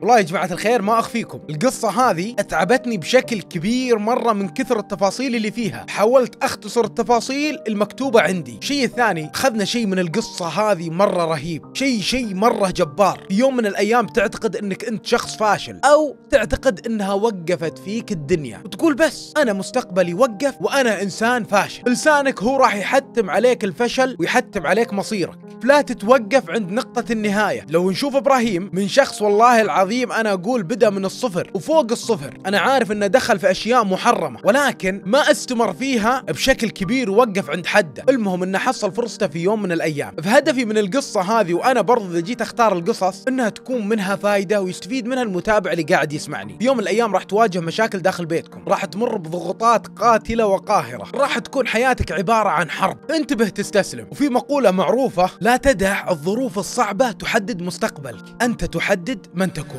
والله يا جماعة الخير ما أخفيكم القصة هذه أتعبتني بشكل كبير مرة من كثر التفاصيل اللي فيها حاولت أختصر التفاصيل المكتوبة عندي الشيء الثاني أخذنا شيء من القصة هذه مرة رهيب شيء شيء مرة جبار في يوم من الأيام تعتقد أنك أنت شخص فاشل أو تعتقد أنها وقفت فيك الدنيا وتقول بس أنا مستقبلي وقف وأنا إنسان فاشل لسانك هو راح يحتم عليك الفشل ويحتم عليك مصيرك فلا تتوقف عند نقطة النهاية لو نشوف إبراهيم من شخص والله العظيم العظيم انا اقول بدا من الصفر وفوق الصفر انا عارف انه دخل في اشياء محرمه ولكن ما استمر فيها بشكل كبير ووقف عند حده المهم انه حصل فرصته في يوم من الايام فهدفي من القصه هذه وانا برضو اذا جيت اختار القصص انها تكون منها فائده ويستفيد منها المتابع اللي قاعد يسمعني في يوم من الايام راح تواجه مشاكل داخل بيتكم راح تمر بضغوطات قاتله وقاهره راح تكون حياتك عباره عن حرب انتبه تستسلم وفي مقوله معروفه لا تدع الظروف الصعبه تحدد مستقبلك انت تحدد من تكون